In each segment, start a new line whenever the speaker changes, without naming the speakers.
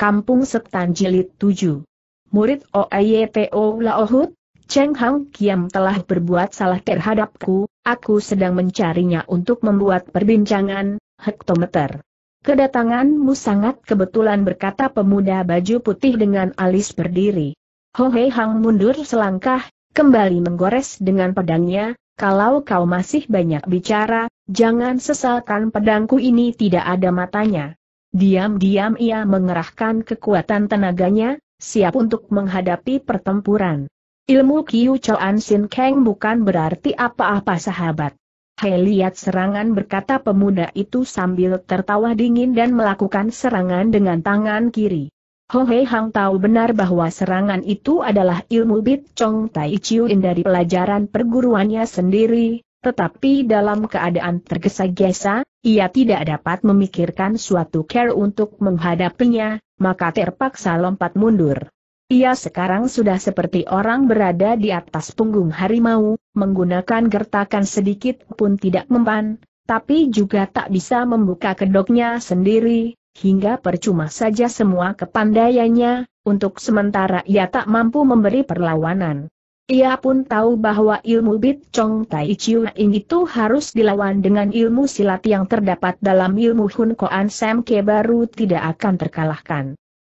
Kampung Setan Jilid 7. Murid OAYTO Laohut, Cheng Hang Kiam telah berbuat salah terhadapku, aku sedang mencarinya untuk membuat perbincangan, hektometer. Kedatanganmu sangat kebetulan berkata pemuda baju putih dengan alis berdiri. Ho Hei Hang mundur selangkah, kembali menggores dengan pedangnya, kalau kau masih banyak bicara, jangan sesalkan pedangku ini tidak ada matanya. Diam-diam ia mengerahkan kekuatan tenaganya, siap untuk menghadapi pertempuran. Ilmu Kiu Choan Sin Kang bukan berarti apa-apa sahabat. Hei lihat serangan berkata pemuda itu sambil tertawa dingin dan melakukan serangan dengan tangan kiri. Ho Hei Hang tahu benar bahwa serangan itu adalah ilmu Bit Chong Tai Chiu dari pelajaran perguruannya sendiri, tetapi dalam keadaan tergesa-gesa, ia tidak dapat memikirkan suatu care untuk menghadapinya, maka terpaksa lompat mundur. Ia sekarang sudah seperti orang berada di atas punggung harimau, menggunakan gertakan sedikit pun tidak mempan, tapi juga tak bisa membuka kedoknya sendiri, hingga percuma saja semua kepandaiannya, untuk sementara ia tak mampu memberi perlawanan. Ia pun tahu bahwa ilmu Bit Chong Tai Chiu ini itu harus dilawan dengan ilmu silat yang terdapat dalam ilmu Hun Koan Sam Ke baru tidak akan terkalahkan.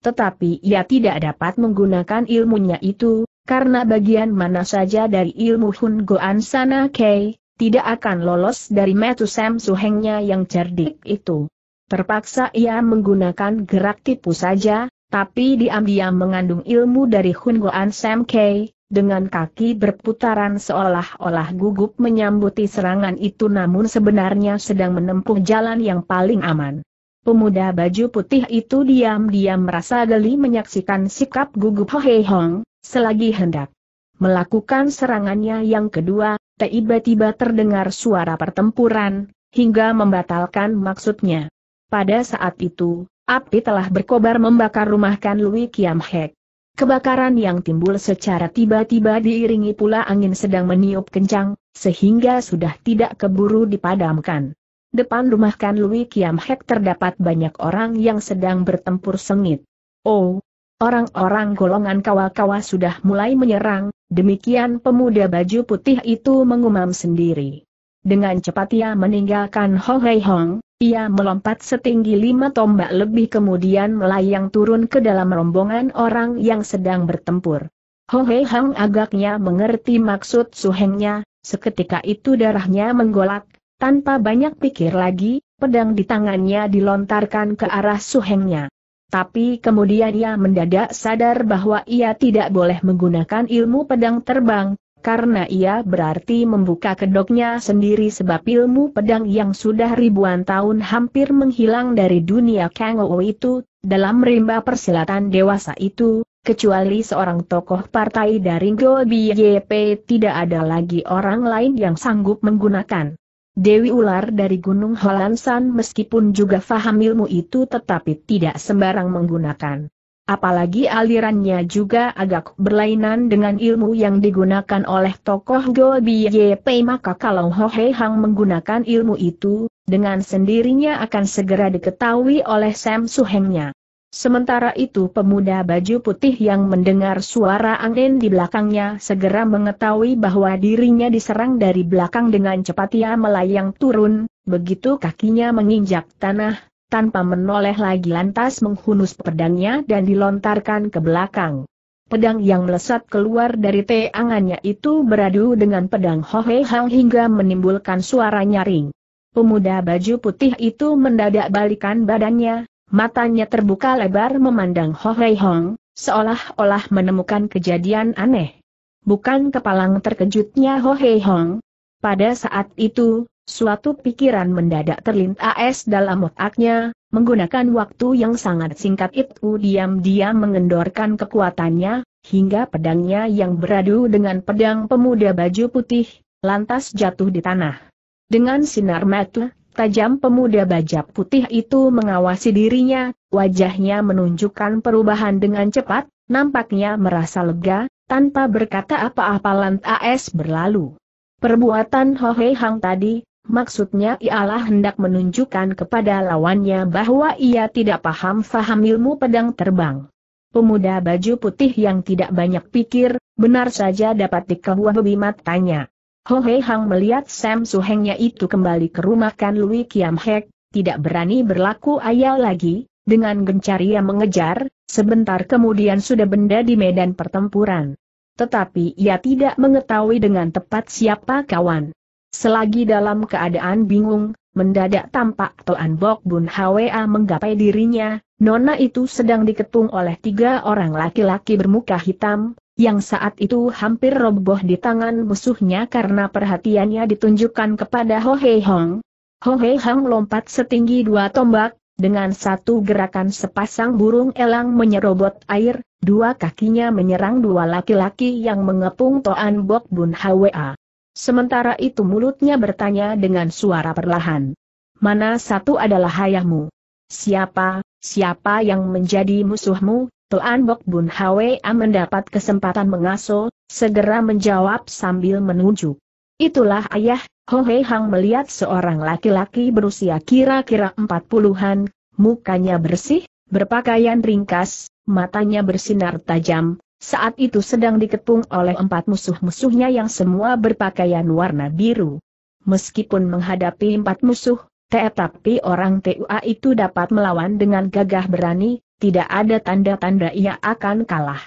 Tetapi ia tidak dapat menggunakan ilmunya itu, karena bagian mana saja dari ilmu Hun Goan Sana Ke, tidak akan lolos dari metu Sam Suhengnya yang cerdik itu. Terpaksa ia menggunakan gerak tipu saja, tapi diam-diam mengandung ilmu dari Hun Goan Sam Kei, dengan kaki berputaran seolah-olah gugup menyambuti serangan itu namun sebenarnya sedang menempuh jalan yang paling aman. Pemuda baju putih itu diam-diam merasa geli menyaksikan sikap gugup Ho Hei Hong, selagi hendak melakukan serangannya yang kedua, tiba-tiba terdengar suara pertempuran, hingga membatalkan maksudnya. Pada saat itu, api telah berkobar membakar rumah Kan Lui Kiam Hek. Kebakaran yang timbul secara tiba-tiba diiringi pula angin sedang meniup kencang, sehingga sudah tidak keburu dipadamkan. Depan rumah Kan Lui Kiam Hek terdapat banyak orang yang sedang bertempur sengit. Oh, orang-orang golongan kawa-kawa sudah mulai menyerang, demikian pemuda baju putih itu mengumam sendiri. Dengan cepat ia meninggalkan Ho Hei Hong, ia melompat setinggi lima tombak lebih kemudian melayang turun ke dalam rombongan orang yang sedang bertempur. Ho Hei Hang agaknya mengerti maksud Su Hengnya. seketika itu darahnya menggolak, tanpa banyak pikir lagi, pedang di tangannya dilontarkan ke arah Su Hengnya. Tapi kemudian ia mendadak sadar bahwa ia tidak boleh menggunakan ilmu pedang terbang, karena ia berarti membuka kedoknya sendiri sebab ilmu pedang yang sudah ribuan tahun hampir menghilang dari dunia Kang itu, dalam rimba persilatan dewasa itu, kecuali seorang tokoh partai dari Go BYP tidak ada lagi orang lain yang sanggup menggunakan. Dewi ular dari Gunung Holansan meskipun juga faham ilmu itu tetapi tidak sembarang menggunakan. Apalagi alirannya juga agak berlainan dengan ilmu yang digunakan oleh tokoh Go Biyep maka kalau Ho Hei Hang menggunakan ilmu itu, dengan sendirinya akan segera diketahui oleh Sam Su Hengnya. Sementara itu pemuda baju putih yang mendengar suara angin di belakangnya segera mengetahui bahwa dirinya diserang dari belakang dengan cepat ia melayang turun, begitu kakinya menginjak tanah, tanpa menoleh lagi lantas menghunus pedangnya dan dilontarkan ke belakang. Pedang yang melesat keluar dari teangannya itu beradu dengan pedang Hohe Hang hingga menimbulkan suara nyaring. Pemuda baju putih itu mendadak balikan badannya, matanya terbuka lebar memandang Hohe Hong, seolah-olah menemukan kejadian aneh. Bukan kepalang terkejutnya Hohe Hong. Pada saat itu, Suatu pikiran mendadak terlintas dalam otaknya, menggunakan waktu yang sangat singkat itu diam-diam mengendorkan kekuatannya, hingga pedangnya yang beradu dengan pedang pemuda baju putih, lantas jatuh di tanah. Dengan sinar mata, tajam pemuda baju putih itu mengawasi dirinya, wajahnya menunjukkan perubahan dengan cepat, nampaknya merasa lega, tanpa berkata apa-apa lantas berlalu. Perbuatan Ho Hang tadi, Maksudnya ialah hendak menunjukkan kepada lawannya bahwa ia tidak paham-faham ilmu pedang terbang. Pemuda baju putih yang tidak banyak pikir, benar saja dapat dikehua bebimat tanya. Ho Hei Hang melihat Sam Suhengnya itu kembali ke rumah Kan Lui Kiam Hek, tidak berani berlaku ayal lagi, dengan gencar ia mengejar, sebentar kemudian sudah benda di medan pertempuran. Tetapi ia tidak mengetahui dengan tepat siapa kawan. Selagi dalam keadaan bingung, mendadak tampak Toan Bok Bun Hwa menggapai dirinya, nona itu sedang diketung oleh tiga orang laki-laki bermuka hitam, yang saat itu hampir roboh di tangan musuhnya karena perhatiannya ditunjukkan kepada Ho Hei Hong. Ho Hei Hong lompat setinggi dua tombak, dengan satu gerakan sepasang burung elang menyerobot air, dua kakinya menyerang dua laki-laki yang mengepung Toan Bok Bun Hwa. Sementara itu mulutnya bertanya dengan suara perlahan. Mana satu adalah ayahmu? Siapa, siapa yang menjadi musuhmu? Tuan Bok Bun Hwa mendapat kesempatan mengasuh, segera menjawab sambil menunjuk. Itulah ayah, Ho Hei Hang melihat seorang laki-laki berusia kira-kira empat puluhan, mukanya bersih, berpakaian ringkas, matanya bersinar tajam, saat itu sedang dikepung oleh empat musuh-musuhnya yang semua berpakaian warna biru. Meskipun menghadapi empat musuh, tetapi orang TUA itu dapat melawan dengan gagah berani, tidak ada tanda-tanda ia akan kalah.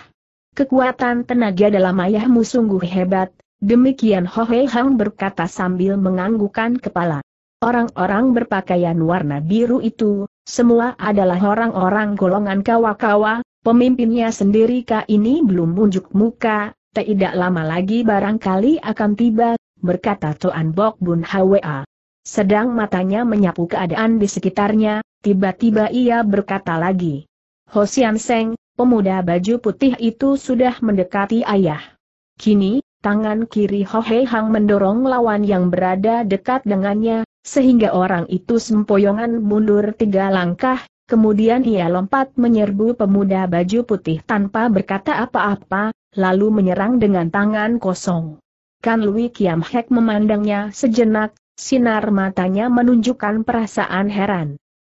Kekuatan tenaga dalam ayahmu sungguh hebat, demikian Ho Hei Hang berkata sambil menganggukan kepala. Orang-orang berpakaian warna biru itu, semua adalah orang-orang golongan kawa-kawa, pemimpinnya sendiri kah ini belum unjuk muka, tidak lama lagi barangkali akan tiba, berkata Tuan Bok Bun Hwa. Sedang matanya menyapu keadaan di sekitarnya, tiba-tiba ia berkata lagi. Hosian Seng, pemuda baju putih itu sudah mendekati ayah. Kini, tangan kiri Ho Hei Hang mendorong lawan yang berada dekat dengannya, sehingga orang itu sempoyongan mundur tiga langkah, kemudian ia lompat menyerbu pemuda baju putih tanpa berkata apa-apa, lalu menyerang dengan tangan kosong. Kan Lui Kiam Hek memandangnya sejenak, sinar matanya menunjukkan perasaan heran.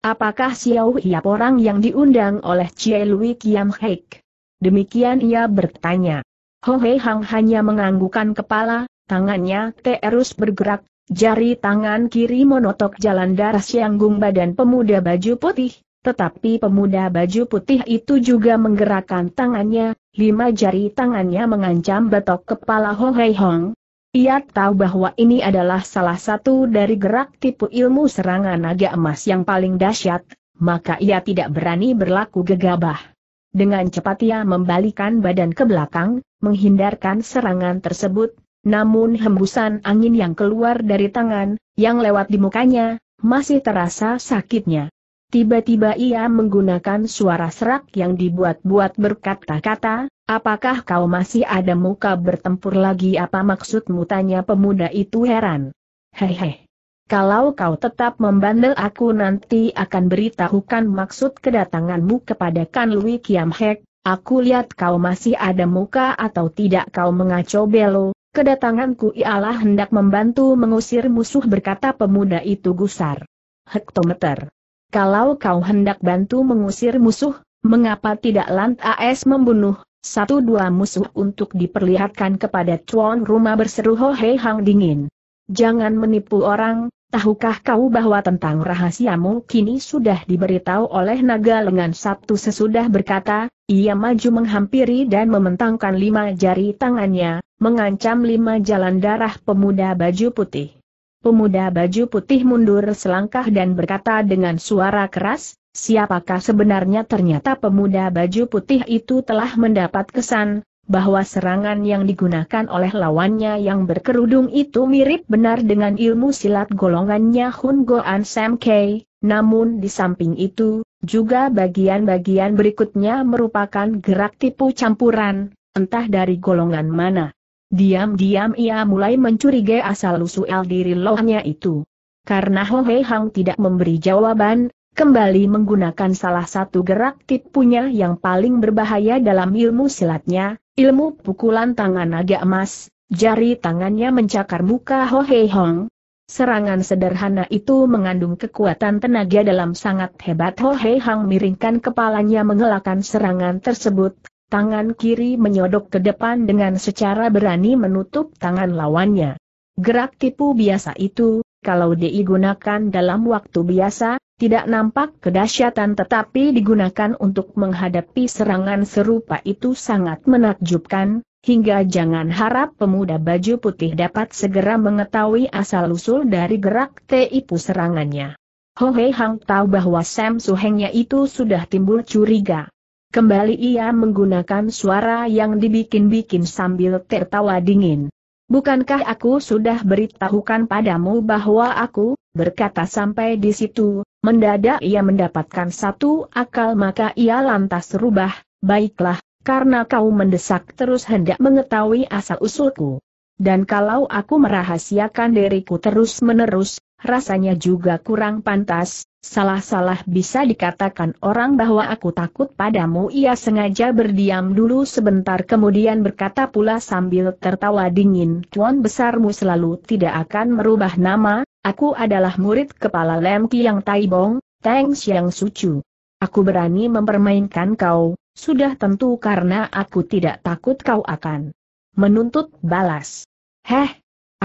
Apakah Xiao Ia orang yang diundang oleh Chie Lui Kiam Hek? Demikian ia bertanya. Ho Hei Hang hanya menganggukan kepala, tangannya terus bergerak, Jari tangan kiri monotok jalan darah sianggung badan pemuda baju putih, tetapi pemuda baju putih itu juga menggerakkan tangannya, lima jari tangannya mengancam betok kepala Ho Hei Hong. Ia tahu bahwa ini adalah salah satu dari gerak tipu ilmu serangan naga emas yang paling dahsyat, maka ia tidak berani berlaku gegabah. Dengan cepat ia membalikan badan ke belakang, menghindarkan serangan tersebut, namun hembusan angin yang keluar dari tangan, yang lewat di mukanya, masih terasa sakitnya. Tiba-tiba ia menggunakan suara serak yang dibuat-buat berkata-kata, apakah kau masih ada muka bertempur lagi apa maksudmu tanya pemuda itu heran. Hehe. Kalau kau tetap membandel aku nanti akan beritahukan maksud kedatanganmu kepada Kan Lui Kiam Hek, aku lihat kau masih ada muka atau tidak kau mengacau belo, Kedatanganku ialah hendak membantu mengusir musuh berkata pemuda itu gusar. Hektometer. Kalau kau hendak bantu mengusir musuh, mengapa tidak lantas membunuh, satu dua musuh untuk diperlihatkan kepada tuan rumah berseru Ho Hei Hang dingin. Jangan menipu orang, tahukah kau bahwa tentang rahasiamu kini sudah diberitahu oleh naga lengan Sabtu sesudah berkata, ia maju menghampiri dan mementangkan lima jari tangannya, mengancam lima jalan darah pemuda baju putih. Pemuda baju putih mundur selangkah dan berkata dengan suara keras, siapakah sebenarnya ternyata pemuda baju putih itu telah mendapat kesan, bahwa serangan yang digunakan oleh lawannya yang berkerudung itu mirip benar dengan ilmu silat golongannya Hun Goan Sam Kei, namun di samping itu, juga bagian-bagian berikutnya merupakan gerak tipu campuran, entah dari golongan mana. Diam-diam ia mulai mencurigai asal-usul diri lohnya itu. Karena Ho Hei Hang tidak memberi jawaban, kembali menggunakan salah satu gerak tipunya yang paling berbahaya dalam ilmu silatnya, ilmu pukulan tangan naga emas, jari tangannya mencakar muka Ho Hei Hong. Serangan sederhana itu mengandung kekuatan tenaga dalam sangat hebat Ho Hei Hang miringkan kepalanya mengelakkan serangan tersebut, tangan kiri menyodok ke depan dengan secara berani menutup tangan lawannya. Gerak tipu biasa itu, kalau digunakan dalam waktu biasa, tidak nampak kedahsyatan tetapi digunakan untuk menghadapi serangan serupa itu sangat menakjubkan, hingga jangan harap pemuda baju putih dapat segera mengetahui asal-usul dari gerak teipu serangannya. Ho Hei Hang tahu bahwa Sam Suhengnya itu sudah timbul curiga. Kembali ia menggunakan suara yang dibikin-bikin sambil tertawa dingin. Bukankah aku sudah beritahukan padamu bahwa aku, berkata sampai di situ, mendadak ia mendapatkan satu akal maka ia lantas rubah, baiklah, karena kau mendesak terus hendak mengetahui asal-usulku. Dan kalau aku merahasiakan diriku terus-menerus, rasanya juga kurang pantas, Salah-salah bisa dikatakan orang bahwa aku takut padamu ia sengaja berdiam dulu sebentar kemudian berkata pula sambil tertawa dingin Tuan besarmu selalu tidak akan merubah nama, aku adalah murid kepala Lemki yang Taibong, Teng yang Sucu. Aku berani mempermainkan kau, sudah tentu karena aku tidak takut kau akan menuntut balas. Heh,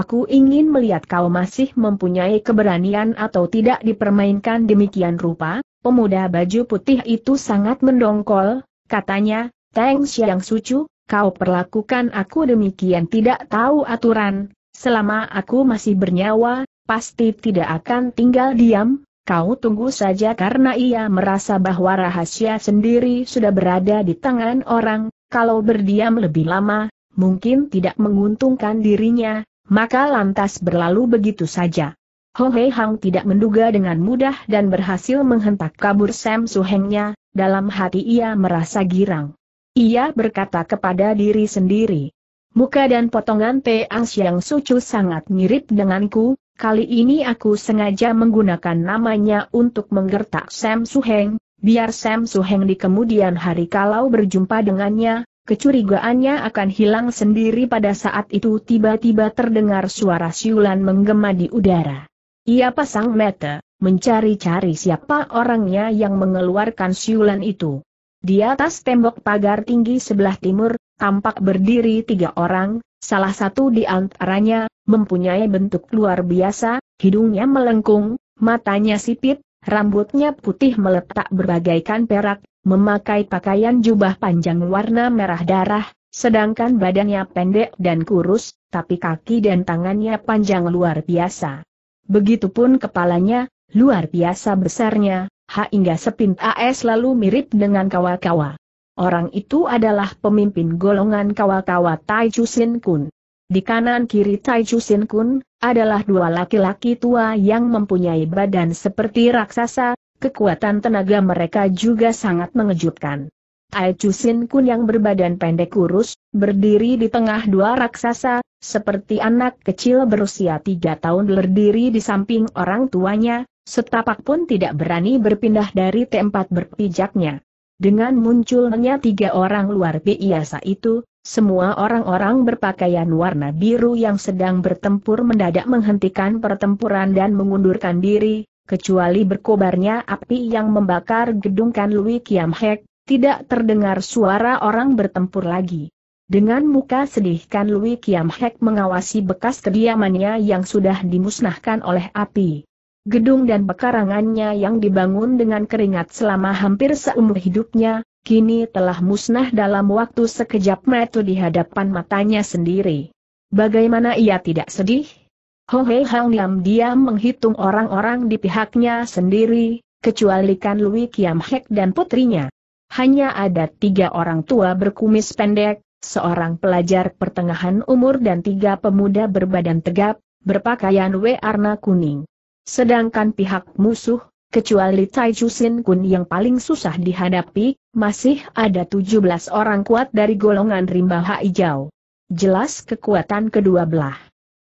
Aku ingin melihat kau masih mempunyai keberanian atau tidak dipermainkan demikian rupa, pemuda baju putih itu sangat mendongkol, katanya, Teng Xiang Sucu, kau perlakukan aku demikian tidak tahu aturan, selama aku masih bernyawa, pasti tidak akan tinggal diam, Kau tunggu saja karena ia merasa bahwa rahasia sendiri sudah berada di tangan orang, kalau berdiam lebih lama, mungkin tidak menguntungkan dirinya, maka lantas berlalu begitu saja. Ho Hei Hang tidak menduga dengan mudah dan berhasil menghentak kabur Sam Suhengnya, dalam hati ia merasa girang. Ia berkata kepada diri sendiri, Muka dan potongan Ang Siang Sucu sangat mirip denganku, kali ini aku sengaja menggunakan namanya untuk menggertak Sam Suheng, biar Sam Suheng di kemudian hari kalau berjumpa dengannya, Kecurigaannya akan hilang sendiri pada saat itu tiba-tiba terdengar suara siulan menggema di udara. Ia pasang mata, mencari-cari siapa orangnya yang mengeluarkan siulan itu. Di atas tembok pagar tinggi sebelah timur, tampak berdiri tiga orang, salah satu di antaranya, mempunyai bentuk luar biasa, hidungnya melengkung, matanya sipit, rambutnya putih meletak berbagaikan perak, memakai pakaian jubah panjang warna merah darah, sedangkan badannya pendek dan kurus, tapi kaki dan tangannya panjang luar biasa. Begitupun kepalanya, luar biasa besarnya, hingga sepint AS lalu mirip dengan kawa-kawa. Orang itu adalah pemimpin golongan kawa-kawa Tai Sin Kun. Di kanan kiri Tai Sin Kun, adalah dua laki-laki tua yang mempunyai badan seperti raksasa, Kekuatan tenaga mereka juga sangat mengejutkan. Aichusin Kun yang berbadan pendek kurus, berdiri di tengah dua raksasa, seperti anak kecil berusia tiga tahun berdiri di samping orang tuanya, setapak pun tidak berani berpindah dari tempat berpijaknya. Dengan munculnya tiga orang luar biasa itu, semua orang-orang berpakaian warna biru yang sedang bertempur mendadak menghentikan pertempuran dan mengundurkan diri, kecuali berkobarnya api yang membakar gedung Kan Lui Kiam Hek, tidak terdengar suara orang bertempur lagi. Dengan muka sedih Kan Lui Kiam Hek mengawasi bekas kediamannya yang sudah dimusnahkan oleh api. Gedung dan pekarangannya yang dibangun dengan keringat selama hampir seumur hidupnya, kini telah musnah dalam waktu sekejap mata di hadapan matanya sendiri. Bagaimana ia tidak sedih? Ho Hei Hang diam-diam menghitung orang-orang di pihaknya sendiri, kecuali Kan Lui Kiam Hek dan putrinya. Hanya ada tiga orang tua berkumis pendek, seorang pelajar pertengahan umur dan tiga pemuda berbadan tegap, berpakaian warna kuning. Sedangkan pihak musuh, kecuali Tai Chusin Kun yang paling susah dihadapi, masih ada 17 orang kuat dari golongan rimba hijau. Jelas kekuatan kedua belah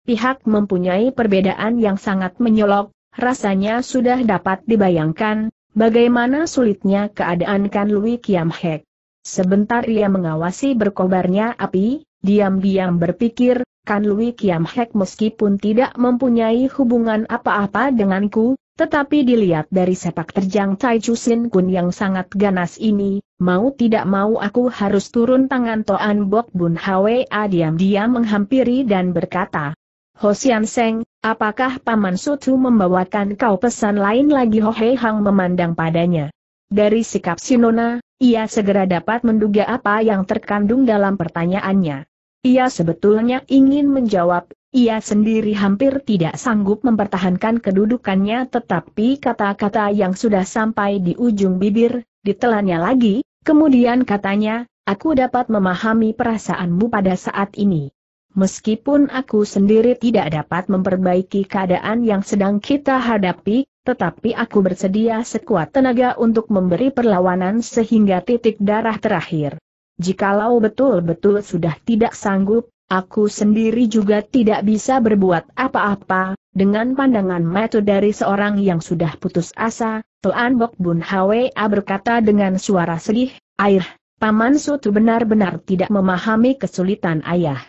pihak mempunyai perbedaan yang sangat menyolok, rasanya sudah dapat dibayangkan, bagaimana sulitnya keadaan Kan Lui Kiam Hek. Sebentar ia mengawasi berkobarnya api, diam-diam berpikir, Kan Lui Kiam Hek meskipun tidak mempunyai hubungan apa-apa denganku, tetapi dilihat dari sepak terjang Tai Chusin Kun yang sangat ganas ini, mau tidak mau aku harus turun tangan Toan Bok Bun Hwa diam-diam menghampiri dan berkata, Hosian Seng, apakah Paman Sutu membawakan kau pesan lain lagi Hohei Hang memandang padanya. Dari sikap Sinona, ia segera dapat menduga apa yang terkandung dalam pertanyaannya. Ia sebetulnya ingin menjawab, ia sendiri hampir tidak sanggup mempertahankan kedudukannya tetapi kata-kata yang sudah sampai di ujung bibir, ditelannya lagi, kemudian katanya, aku dapat memahami perasaanmu pada saat ini. Meskipun aku sendiri tidak dapat memperbaiki keadaan yang sedang kita hadapi, tetapi aku bersedia sekuat tenaga untuk memberi perlawanan sehingga titik darah terakhir. Jikalau betul-betul sudah tidak sanggup, aku sendiri juga tidak bisa berbuat apa-apa, dengan pandangan mata dari seorang yang sudah putus asa, Tuan Bok Bun Hwa berkata dengan suara sedih, Air, Paman Sutu benar-benar tidak memahami kesulitan ayah.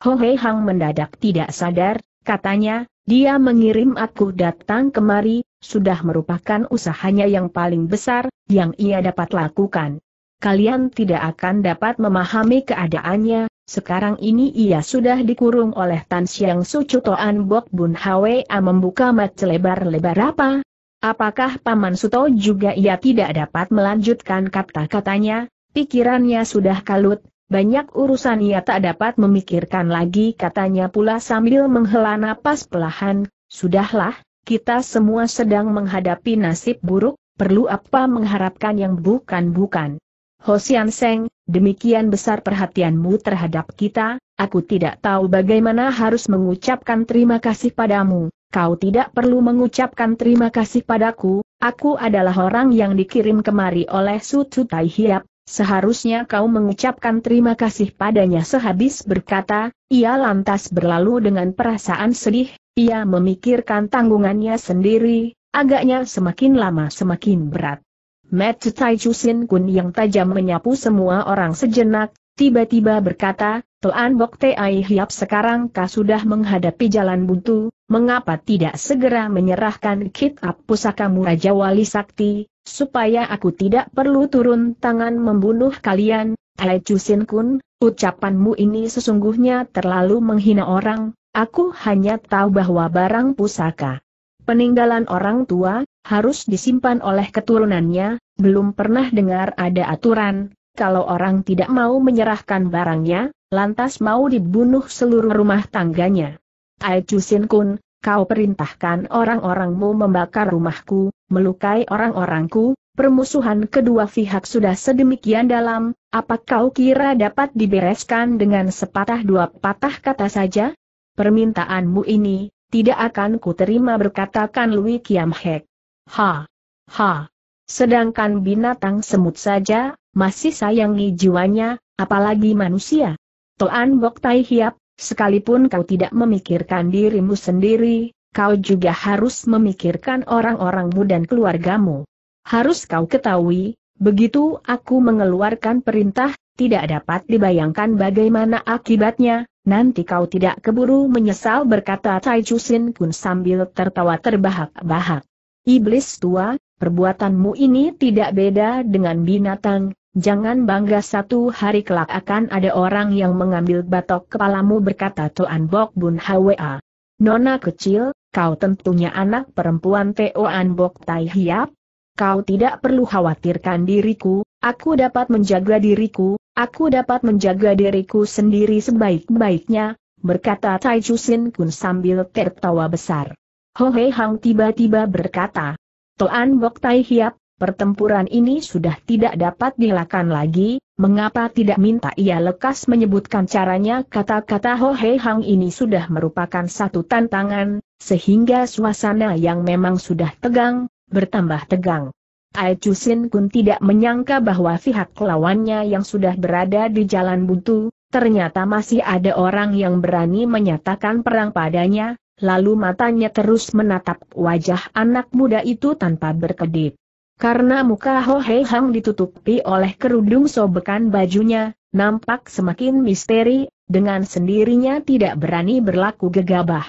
Ho Hei Hang mendadak tidak sadar, katanya, dia mengirim aku datang kemari, sudah merupakan usahanya yang paling besar, yang ia dapat lakukan. Kalian tidak akan dapat memahami keadaannya, sekarang ini ia sudah dikurung oleh Tan Siang Su Toan Bok Bun Hwa membuka mat selebar lebar apa? Apakah Paman Suto juga ia tidak dapat melanjutkan kata-katanya? Pikirannya sudah kalut, banyak urusan ia tak dapat memikirkan lagi katanya pula sambil menghela napas pelahan, sudahlah, kita semua sedang menghadapi nasib buruk, perlu apa mengharapkan yang bukan-bukan. Hosian Seng, demikian besar perhatianmu terhadap kita, aku tidak tahu bagaimana harus mengucapkan terima kasih padamu, kau tidak perlu mengucapkan terima kasih padaku, aku adalah orang yang dikirim kemari oleh Su Tsu Hiap, Seharusnya kau mengucapkan terima kasih padanya sehabis berkata, ia lantas berlalu dengan perasaan sedih, ia memikirkan tanggungannya sendiri, agaknya semakin lama semakin berat. Matt Tai Chusin Kun yang tajam menyapu semua orang sejenak, tiba-tiba berkata, Tuan Bok Tai Hiap sekarang kah sudah menghadapi jalan buntu, mengapa tidak segera menyerahkan kitab pusaka Raja Wali Sakti, supaya aku tidak perlu turun tangan membunuh kalian, Chu Sin Kun, ucapanmu ini sesungguhnya terlalu menghina orang, aku hanya tahu bahwa barang pusaka. Peninggalan orang tua, harus disimpan oleh keturunannya, belum pernah dengar ada aturan, kalau orang tidak mau menyerahkan barangnya, lantas mau dibunuh seluruh rumah tangganya. Ai Chusin Kun, kau perintahkan orang-orangmu membakar rumahku, melukai orang-orangku, permusuhan kedua pihak sudah sedemikian dalam, apa kau kira dapat dibereskan dengan sepatah dua patah kata saja? Permintaanmu ini, tidak akan kuterima berkatakan Lui Kiam Hek. Ha! Ha! Sedangkan binatang semut saja, masih sayangi jiwanya, apalagi manusia. Toan Bok Tai Hiap, sekalipun kau tidak memikirkan dirimu sendiri, kau juga harus memikirkan orang-orangmu dan keluargamu. Harus kau ketahui, begitu aku mengeluarkan perintah, tidak dapat dibayangkan bagaimana akibatnya, nanti kau tidak keburu menyesal berkata Tai Chusin Kun sambil tertawa terbahak-bahak. Iblis tua, perbuatanmu ini tidak beda dengan binatang, jangan bangga satu hari kelak akan ada orang yang mengambil batok kepalamu berkata Tuan Bok Bun Hwa. Nona kecil, kau tentunya anak perempuan Tuan Bok Tai Hiap? Kau tidak perlu khawatirkan diriku, aku dapat menjaga diriku, aku dapat menjaga diriku sendiri sebaik-baiknya, berkata Tai Chusin Kun sambil tertawa besar. Hei Hang tiba-tiba berkata, Tuan Bok Tai Hiap, pertempuran ini sudah tidak dapat dilakukan lagi, mengapa tidak minta ia lekas menyebutkan caranya kata-kata Ho Hei Hang ini sudah merupakan satu tantangan, sehingga suasana yang memang sudah tegang, bertambah tegang. Ai Chusin Kun tidak menyangka bahwa pihak lawannya yang sudah berada di jalan buntu, ternyata masih ada orang yang berani menyatakan perang padanya, lalu matanya terus menatap wajah anak muda itu tanpa berkedip. Karena muka Ho Hei Hang ditutupi oleh kerudung sobekan bajunya, nampak semakin misteri, dengan sendirinya tidak berani berlaku gegabah.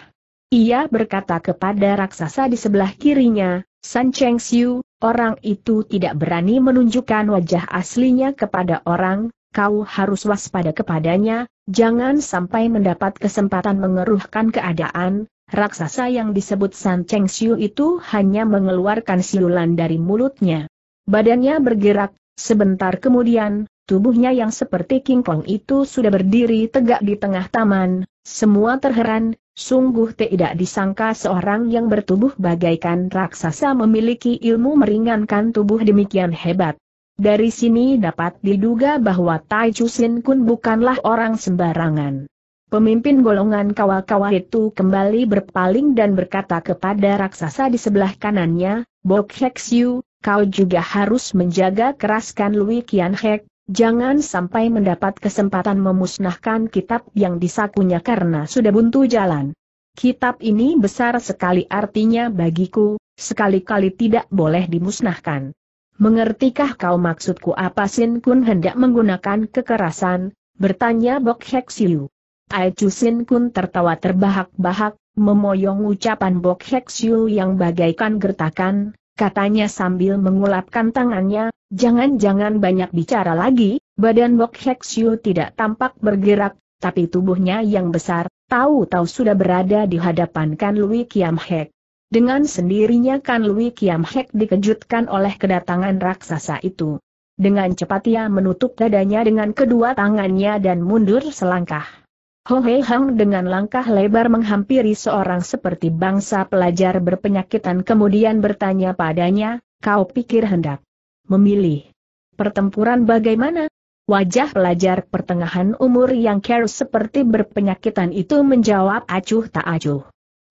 Ia berkata kepada raksasa di sebelah kirinya, San Cheng Xiu, orang itu tidak berani menunjukkan wajah aslinya kepada orang, kau harus waspada kepadanya, jangan sampai mendapat kesempatan mengeruhkan keadaan, Raksasa yang disebut San Cheng Xiu itu hanya mengeluarkan siulan dari mulutnya. Badannya bergerak, sebentar kemudian, tubuhnya yang seperti King Kong itu sudah berdiri tegak di tengah taman, semua terheran, sungguh tidak disangka seorang yang bertubuh bagaikan raksasa memiliki ilmu meringankan tubuh demikian hebat. Dari sini dapat diduga bahwa Tai Chu Sin Kun bukanlah orang sembarangan. Pemimpin golongan kawal-kawal itu kembali berpaling dan berkata kepada raksasa di sebelah kanannya, Bok Siu, kau juga harus menjaga keraskan Lui Kian Hek, jangan sampai mendapat kesempatan memusnahkan kitab yang disakunya karena sudah buntu jalan. Kitab ini besar sekali artinya bagiku, sekali-kali tidak boleh dimusnahkan. Mengertikah kau maksudku apa Sin Kun hendak menggunakan kekerasan? Bertanya Bok Siu. Ai Chusin Kun tertawa terbahak-bahak, memoyong ucapan Bok Hek yang bagaikan gertakan, katanya sambil mengulapkan tangannya, jangan-jangan banyak bicara lagi, badan Bok Hek tidak tampak bergerak, tapi tubuhnya yang besar, tahu-tahu sudah berada di hadapan Kan Lui Kiam Hek. Dengan sendirinya Kan Lui Kiam Hek dikejutkan oleh kedatangan raksasa itu. Dengan cepat ia menutup dadanya dengan kedua tangannya dan mundur selangkah. Ho Hei Hang dengan langkah lebar menghampiri seorang seperti bangsa pelajar berpenyakitan kemudian bertanya padanya, kau pikir hendak memilih pertempuran bagaimana? Wajah pelajar pertengahan umur yang care seperti berpenyakitan itu menjawab acuh tak acuh.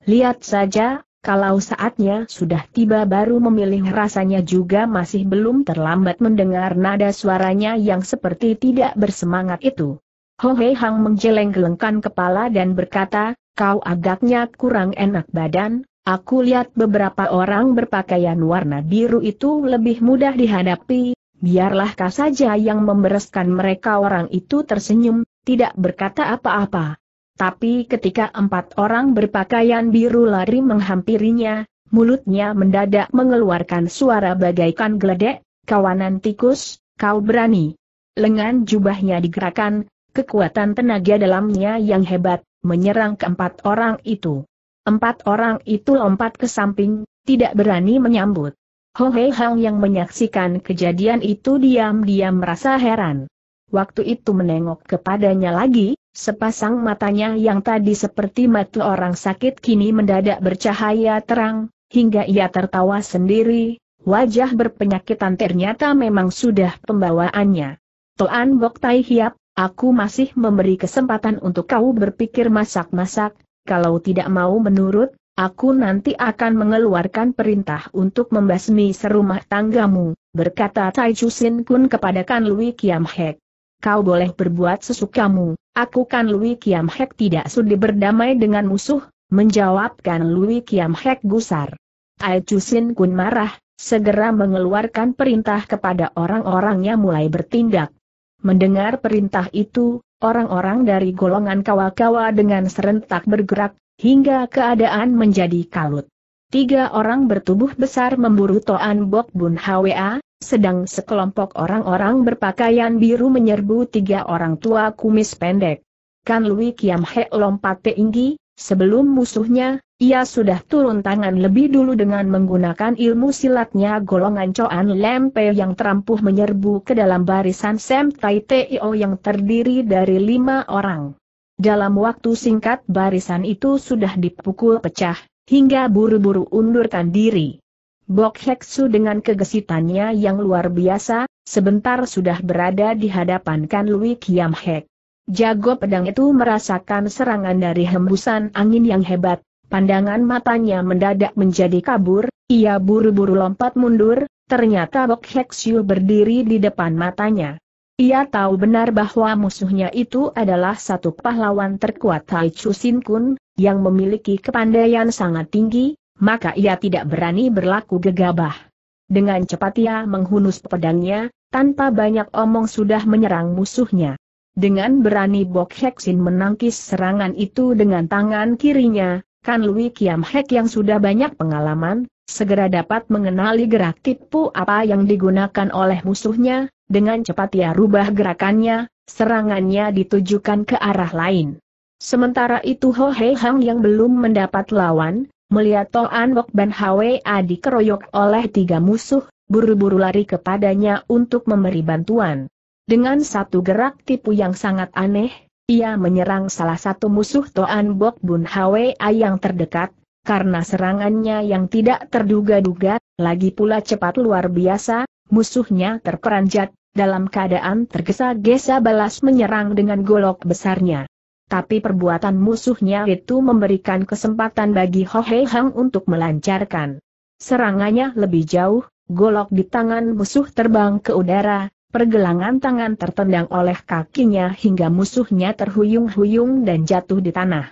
Lihat saja, kalau saatnya sudah tiba baru memilih rasanya juga masih belum terlambat mendengar nada suaranya yang seperti tidak bersemangat itu. Ho Hei Hang menjeleng gelengkan kepala dan berkata, kau agaknya kurang enak badan, aku lihat beberapa orang berpakaian warna biru itu lebih mudah dihadapi, biarlah kau saja yang membereskan mereka orang itu tersenyum, tidak berkata apa-apa. Tapi ketika empat orang berpakaian biru lari menghampirinya, mulutnya mendadak mengeluarkan suara bagaikan geledek, kawanan tikus, kau berani. Lengan jubahnya digerakkan, Kekuatan tenaga dalamnya yang hebat, menyerang keempat orang itu. Empat orang itu lompat ke samping, tidak berani menyambut. Ho Hei Hang yang menyaksikan kejadian itu diam-diam merasa heran. Waktu itu menengok kepadanya lagi, sepasang matanya yang tadi seperti mata orang sakit kini mendadak bercahaya terang, hingga ia tertawa sendiri, wajah berpenyakitan ternyata memang sudah pembawaannya. Toan Bok Tai Hiap, aku masih memberi kesempatan untuk kau berpikir masak-masak, kalau tidak mau menurut, aku nanti akan mengeluarkan perintah untuk membasmi serumah tanggamu, berkata Tai Chusin Kun kepada Kan Lui Kiam Hek. Kau boleh berbuat sesukamu, aku Kan Lui Kiam Hek tidak sudi berdamai dengan musuh, menjawab Kan Lui Kiam Hek gusar. Tai Chusin Kun marah, segera mengeluarkan perintah kepada orang-orangnya mulai bertindak. Mendengar perintah itu, orang-orang dari golongan kawa-kawa dengan serentak bergerak, hingga keadaan menjadi kalut. Tiga orang bertubuh besar memburu Toan Bok Bun Hwa, sedang sekelompok orang-orang berpakaian biru menyerbu tiga orang tua kumis pendek. Kan Lui Kiam He lompat tinggi, sebelum musuhnya, ia sudah turun tangan lebih dulu dengan menggunakan ilmu silatnya golongan Coan Lempe yang terampuh menyerbu ke dalam barisan Sem Tai Tio yang terdiri dari lima orang. Dalam waktu singkat barisan itu sudah dipukul pecah, hingga buru-buru undurkan diri. Bok Heksu dengan kegesitannya yang luar biasa, sebentar sudah berada di hadapan Kan Lui Kiam Hek. Jago pedang itu merasakan serangan dari hembusan angin yang hebat, Pandangan matanya mendadak menjadi kabur, ia buru-buru lompat mundur, ternyata Bok Hexiu berdiri di depan matanya. Ia tahu benar bahwa musuhnya itu adalah satu pahlawan terkuat Tai Chu Sin Kun, yang memiliki kepandaian sangat tinggi, maka ia tidak berani berlaku gegabah. Dengan cepat ia menghunus pedangnya, tanpa banyak omong sudah menyerang musuhnya. Dengan berani Bok Heksin menangkis serangan itu dengan tangan kirinya, Kan Lui Kiam Hek yang sudah banyak pengalaman, segera dapat mengenali gerak tipu apa yang digunakan oleh musuhnya, dengan cepat ia rubah gerakannya, serangannya ditujukan ke arah lain. Sementara itu Ho Hei Hang yang belum mendapat lawan, melihat Toan Wok Ban Hwa dikeroyok oleh tiga musuh, buru-buru lari kepadanya untuk memberi bantuan. Dengan satu gerak tipu yang sangat aneh, ia menyerang salah satu musuh Toan Bok Bun A yang terdekat, karena serangannya yang tidak terduga-duga, lagi pula cepat luar biasa, musuhnya terperanjat, dalam keadaan tergesa-gesa balas menyerang dengan golok besarnya. Tapi perbuatan musuhnya itu memberikan kesempatan bagi Ho Hei Hang untuk melancarkan serangannya lebih jauh, golok di tangan musuh terbang ke udara, Pergelangan tangan tertendang oleh kakinya hingga musuhnya terhuyung-huyung dan jatuh di tanah.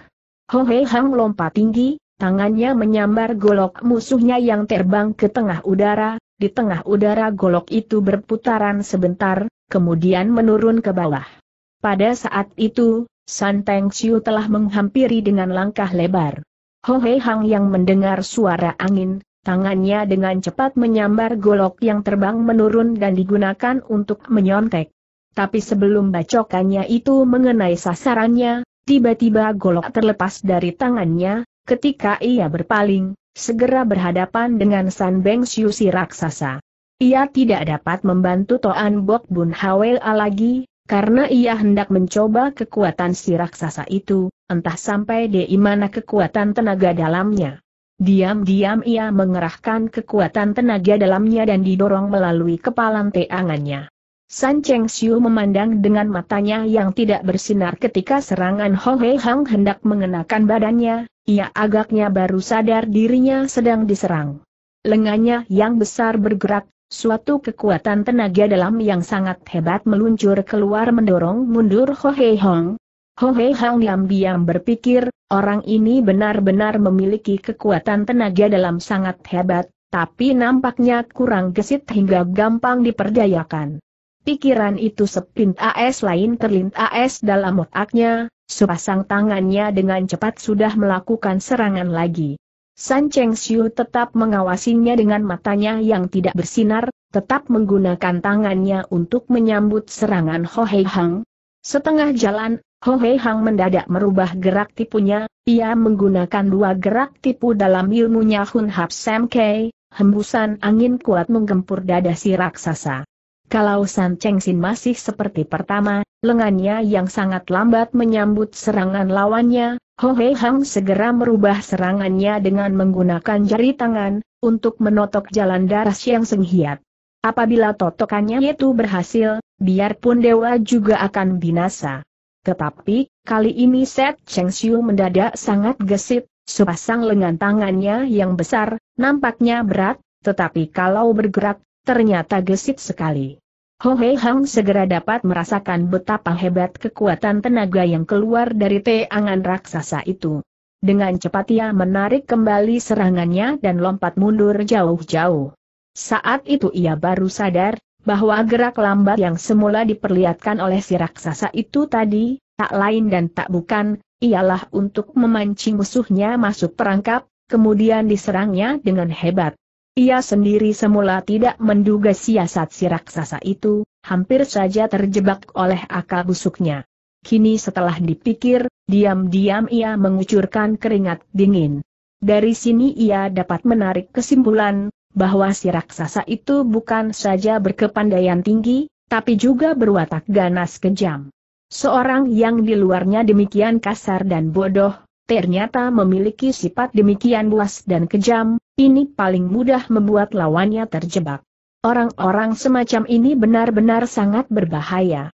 Ho Hei Hang lompat tinggi, tangannya menyambar golok musuhnya yang terbang ke tengah udara, di tengah udara golok itu berputaran sebentar, kemudian menurun ke bawah. Pada saat itu, San Teng Xiu telah menghampiri dengan langkah lebar. Ho Hei Hang yang mendengar suara angin, tangannya dengan cepat menyambar golok yang terbang menurun dan digunakan untuk menyontek. Tapi sebelum bacokannya itu mengenai sasarannya, tiba-tiba golok terlepas dari tangannya, ketika ia berpaling, segera berhadapan dengan San Beng Xiu si raksasa. Ia tidak dapat membantu Toan Bok Bun Hawel lagi, karena ia hendak mencoba kekuatan si raksasa itu, entah sampai di mana kekuatan tenaga dalamnya. Diam-diam ia mengerahkan kekuatan tenaga dalamnya dan didorong melalui kepalan teangannya. San Cheng Xiu memandang dengan matanya yang tidak bersinar ketika serangan Ho He Hang hendak mengenakan badannya, ia agaknya baru sadar dirinya sedang diserang. Lengannya yang besar bergerak, suatu kekuatan tenaga dalam yang sangat hebat meluncur keluar mendorong mundur Ho He Hang. Ho He Hang diam-diam berpikir, Orang ini benar-benar memiliki kekuatan tenaga dalam sangat hebat, tapi nampaknya kurang gesit hingga gampang diperdayakan. Pikiran itu sepint AS lain terlint AS dalam otaknya, sepasang tangannya dengan cepat sudah melakukan serangan lagi. San Cheng Xiu tetap mengawasinya dengan matanya yang tidak bersinar, tetap menggunakan tangannya untuk menyambut serangan Ho Hei Hang. Setengah jalan, Ho Hei Hang mendadak merubah gerak tipunya, ia menggunakan dua gerak tipu dalam ilmunya Hun Hap Sam Kei, hembusan angin kuat menggempur dada si raksasa. Kalau San Cheng Sin masih seperti pertama, lengannya yang sangat lambat menyambut serangan lawannya, Ho Hei Hang segera merubah serangannya dengan menggunakan jari tangan, untuk menotok jalan darah Siang Seng Apabila totokannya itu berhasil, biarpun dewa juga akan binasa. Tetapi, kali ini Set Cheng Xiu mendadak sangat gesit, sepasang lengan tangannya yang besar, nampaknya berat, tetapi kalau bergerak, ternyata gesit sekali. Ho Hei Hang segera dapat merasakan betapa hebat kekuatan tenaga yang keluar dari teangan raksasa itu. Dengan cepat ia menarik kembali serangannya dan lompat mundur jauh-jauh. Saat itu ia baru sadar, bahwa gerak lambat yang semula diperlihatkan oleh si raksasa itu tadi, tak lain dan tak bukan, ialah untuk memancing musuhnya masuk perangkap, kemudian diserangnya dengan hebat. Ia sendiri semula tidak menduga siasat si raksasa itu, hampir saja terjebak oleh akal busuknya. Kini setelah dipikir, diam-diam ia mengucurkan keringat dingin. Dari sini ia dapat menarik kesimpulan, bahwa si raksasa itu bukan saja berkepandaian tinggi, tapi juga berwatak ganas kejam. Seorang yang di luarnya demikian kasar dan bodoh, ternyata memiliki sifat demikian buas dan kejam, ini paling mudah membuat lawannya terjebak. Orang-orang semacam ini benar-benar sangat berbahaya.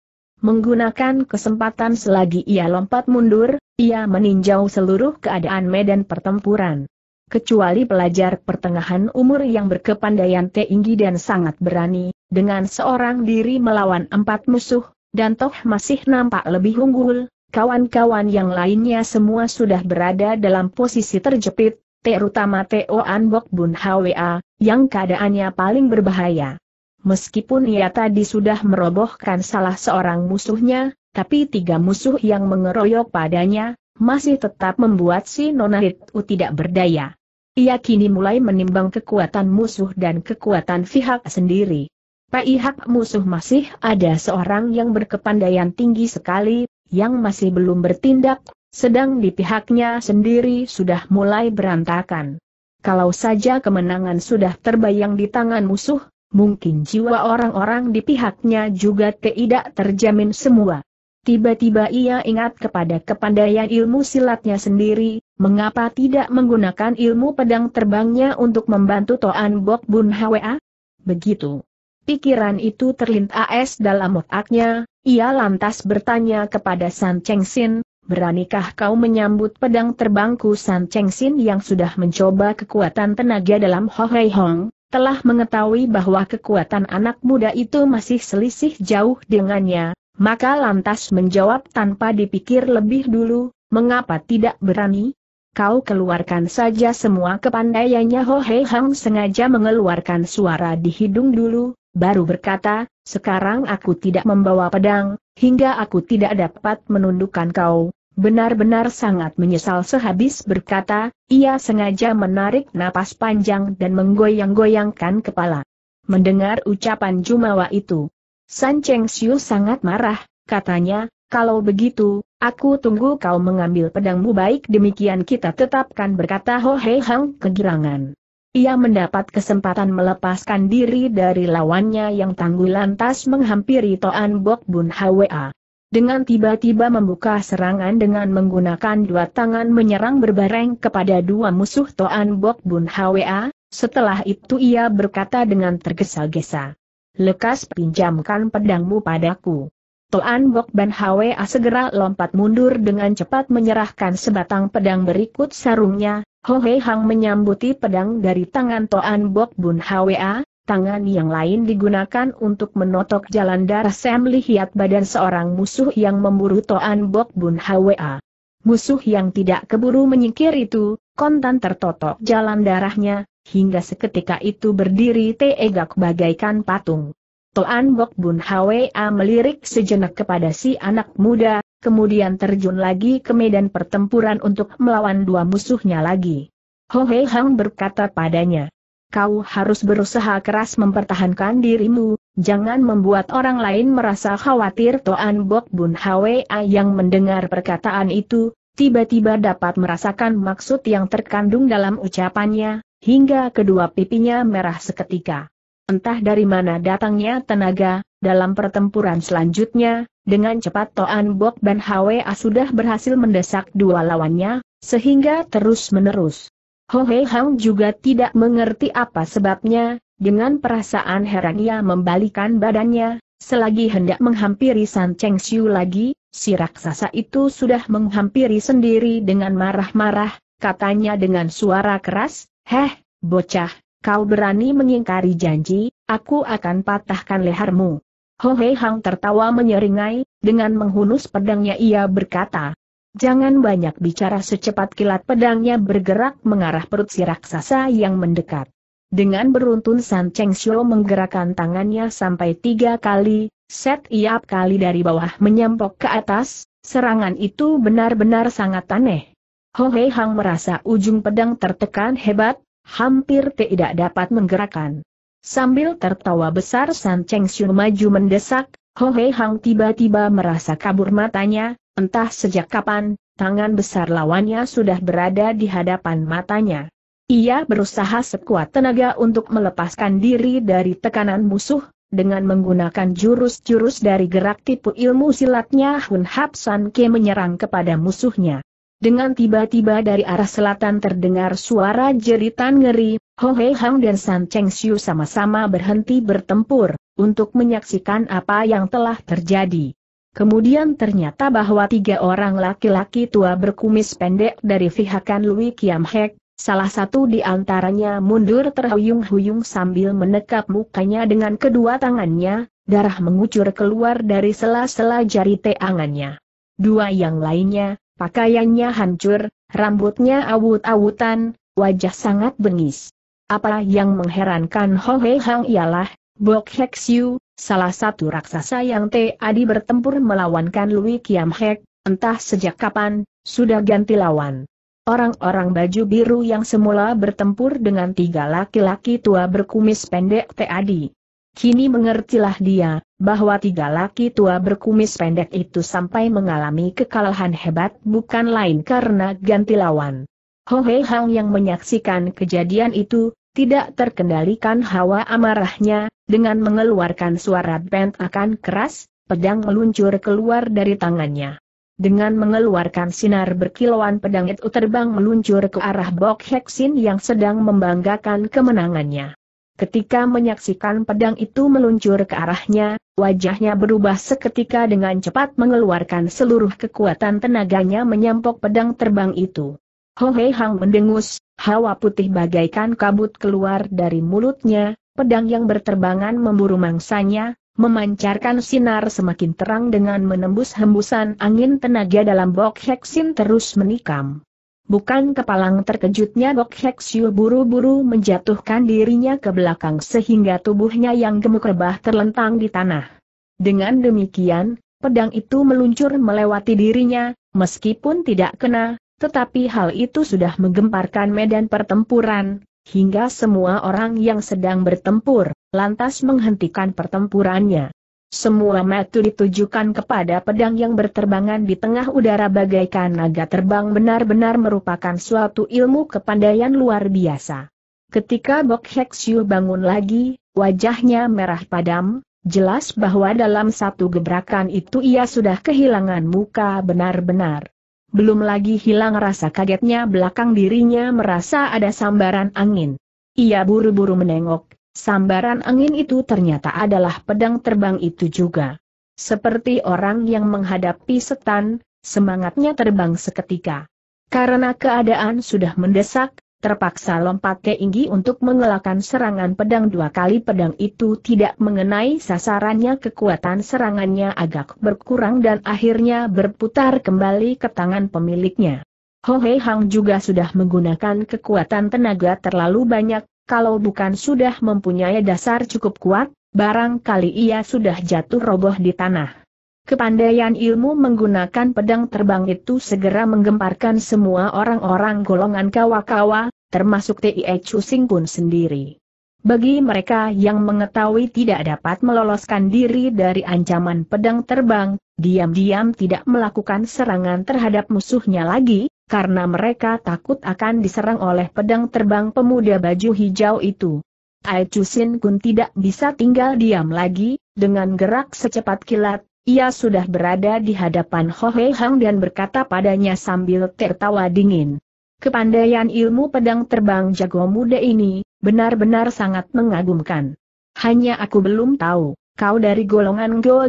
Menggunakan kesempatan selagi ia lompat mundur, ia meninjau seluruh keadaan medan pertempuran kecuali pelajar pertengahan umur yang berkepandaian tinggi dan sangat berani, dengan seorang diri melawan empat musuh, dan toh masih nampak lebih unggul, kawan-kawan yang lainnya semua sudah berada dalam posisi terjepit, terutama T.O. Anbok Bun Hwa, yang keadaannya paling berbahaya. Meskipun ia tadi sudah merobohkan salah seorang musuhnya, tapi tiga musuh yang mengeroyok padanya, masih tetap membuat si Nona Hitu tidak berdaya. Ia kini mulai menimbang kekuatan musuh dan kekuatan pihak sendiri. Pihak musuh masih ada seorang yang berkepandaian tinggi sekali, yang masih belum bertindak, sedang di pihaknya sendiri sudah mulai berantakan. Kalau saja kemenangan sudah terbayang di tangan musuh, mungkin jiwa orang-orang di pihaknya juga tidak terjamin semua. Tiba-tiba ia ingat kepada kepandaian ilmu silatnya sendiri, mengapa tidak menggunakan ilmu pedang terbangnya untuk membantu Toan Bok Bun Hwa? Begitu. Pikiran itu terlintas dalam otaknya, ia lantas bertanya kepada San Cheng Sin, beranikah kau menyambut pedang terbangku San Cheng Sin yang sudah mencoba kekuatan tenaga dalam Ho Hei Hong, telah mengetahui bahwa kekuatan anak muda itu masih selisih jauh dengannya, maka lantas menjawab tanpa dipikir lebih dulu, mengapa tidak berani? Kau keluarkan saja semua kepandaiannya Ho Hei Hang sengaja mengeluarkan suara di hidung dulu, baru berkata, sekarang aku tidak membawa pedang, hingga aku tidak dapat menundukkan kau. Benar-benar sangat menyesal sehabis berkata, ia sengaja menarik napas panjang dan menggoyang-goyangkan kepala. Mendengar ucapan Jumawa itu, San Cheng Xiu sangat marah, katanya, kalau begitu, aku tunggu kau mengambil pedangmu baik demikian kita tetapkan berkata Ho Hei Hang kegirangan. Ia mendapat kesempatan melepaskan diri dari lawannya yang tangguh lantas menghampiri Toan Bok Bun Hwa. Dengan tiba-tiba membuka serangan dengan menggunakan dua tangan menyerang berbareng kepada dua musuh Toan Bok Bun Hwa, setelah itu ia berkata dengan tergesa-gesa lekas pinjamkan pedangmu padaku. Toan Bok Ban Hwa segera lompat mundur dengan cepat menyerahkan sebatang pedang berikut sarungnya, Ho Hei Hang menyambuti pedang dari tangan Toan Bok Bun Hwa, tangan yang lain digunakan untuk menotok jalan darah Sam Lihiat badan seorang musuh yang memburu Toan Bok Bun Hwa. Musuh yang tidak keburu menyingkir itu, kontan tertotok jalan darahnya, hingga seketika itu berdiri tegak bagaikan patung. Toan Bok Bun Hwa melirik sejenak kepada si anak muda, kemudian terjun lagi ke medan pertempuran untuk melawan dua musuhnya lagi. Ho Hei Hang berkata padanya, kau harus berusaha keras mempertahankan dirimu, jangan membuat orang lain merasa khawatir Toan Bok Bun Hwa yang mendengar perkataan itu, tiba-tiba dapat merasakan maksud yang terkandung dalam ucapannya, hingga kedua pipinya merah seketika. Entah dari mana datangnya tenaga, dalam pertempuran selanjutnya, dengan cepat Toan Bok Ban Hwa sudah berhasil mendesak dua lawannya, sehingga terus-menerus. Ho Hei Hang juga tidak mengerti apa sebabnya, dengan perasaan heran ia membalikan badannya, selagi hendak menghampiri San Cheng Siu lagi, si raksasa itu sudah menghampiri sendiri dengan marah-marah, katanya dengan suara keras, Heh, bocah, kau berani mengingkari janji, aku akan patahkan lehermu. Ho Hei Hang tertawa menyeringai, dengan menghunus pedangnya ia berkata, Jangan banyak bicara secepat kilat pedangnya bergerak mengarah perut si raksasa yang mendekat. Dengan beruntun San Cheng Xiu menggerakkan tangannya sampai tiga kali, set iap kali dari bawah menyempok ke atas, serangan itu benar-benar sangat aneh. Ho Hei Hang merasa ujung pedang tertekan hebat, hampir tidak dapat menggerakkan. Sambil tertawa besar San Cheng Xiu maju mendesak, Ho Hei Hang tiba-tiba merasa kabur matanya, entah sejak kapan, tangan besar lawannya sudah berada di hadapan matanya. Ia berusaha sekuat tenaga untuk melepaskan diri dari tekanan musuh, dengan menggunakan jurus-jurus dari gerak tipu ilmu silatnya Hun Hap San Ke menyerang kepada musuhnya. Dengan tiba-tiba dari arah selatan terdengar suara jeritan ngeri, Ho Hei Hang dan San Cheng Xiu sama-sama berhenti bertempur, untuk menyaksikan apa yang telah terjadi. Kemudian ternyata bahwa tiga orang laki-laki tua berkumis pendek dari pihakan Lui Kiam Hek, salah satu di antaranya mundur terhuyung-huyung sambil menekap mukanya dengan kedua tangannya, darah mengucur keluar dari sela-sela jari teangannya. Dua yang lainnya, Pakaiannya hancur, rambutnya awut-awutan, wajah sangat bengis. Apa yang mengherankan Ho Hei Hang ialah, Bok Hek Siu, salah satu raksasa yang Tadi bertempur melawankan Lui Kiam Hek, entah sejak kapan, sudah ganti lawan. Orang-orang baju biru yang semula bertempur dengan tiga laki-laki tua berkumis pendek Tadi. Kini mengertilah dia, bahwa tiga laki tua berkumis pendek itu sampai mengalami kekalahan hebat bukan lain karena ganti lawan. Ho Hei Hang yang menyaksikan kejadian itu, tidak terkendalikan hawa amarahnya, dengan mengeluarkan suara bent akan keras, pedang meluncur keluar dari tangannya. Dengan mengeluarkan sinar berkilauan pedang itu terbang meluncur ke arah Bok Heksin yang sedang membanggakan kemenangannya. Ketika menyaksikan pedang itu meluncur ke arahnya, wajahnya berubah seketika dengan cepat mengeluarkan seluruh kekuatan tenaganya menyampok pedang terbang itu. Ho Hei Hang mendengus, hawa putih bagaikan kabut keluar dari mulutnya, pedang yang berterbangan memburu mangsanya, memancarkan sinar semakin terang dengan menembus hembusan angin tenaga dalam Bok Heksin terus menikam. Bukan kepalang terkejutnya Gok Heksyu buru-buru menjatuhkan dirinya ke belakang sehingga tubuhnya yang gemuk rebah terlentang di tanah. Dengan demikian, pedang itu meluncur melewati dirinya, meskipun tidak kena, tetapi hal itu sudah menggemparkan medan pertempuran, hingga semua orang yang sedang bertempur, lantas menghentikan pertempurannya. Semua mata ditujukan kepada pedang yang berterbangan di tengah udara bagaikan naga terbang benar-benar merupakan suatu ilmu kepandaian luar biasa. Ketika Bok Heksyu bangun lagi, wajahnya merah padam, jelas bahwa dalam satu gebrakan itu ia sudah kehilangan muka benar-benar. Belum lagi hilang rasa kagetnya belakang dirinya merasa ada sambaran angin. Ia buru-buru menengok, Sambaran angin itu ternyata adalah pedang terbang itu juga. Seperti orang yang menghadapi setan, semangatnya terbang seketika. Karena keadaan sudah mendesak, terpaksa lompat ke tinggi untuk mengelakkan serangan pedang dua kali pedang itu tidak mengenai sasarannya kekuatan serangannya agak berkurang dan akhirnya berputar kembali ke tangan pemiliknya. Ho Hei Hang juga sudah menggunakan kekuatan tenaga terlalu banyak, kalau bukan sudah mempunyai dasar cukup kuat, barangkali ia sudah jatuh roboh di tanah. Kepandaian ilmu menggunakan pedang terbang itu segera menggemparkan semua orang-orang golongan kawa-kawa, termasuk T.I.E. Chusing pun sendiri. Bagi mereka yang mengetahui tidak dapat meloloskan diri dari ancaman pedang terbang, diam-diam tidak melakukan serangan terhadap musuhnya lagi, karena mereka takut akan diserang oleh pedang terbang pemuda baju hijau itu. Ai Chusin Kun tidak bisa tinggal diam lagi, dengan gerak secepat kilat, ia sudah berada di hadapan Ho Hei Hang dan berkata padanya sambil tertawa dingin. Kepandaian ilmu pedang terbang jago muda ini, benar-benar sangat mengagumkan. Hanya aku belum tahu, kau dari golongan Go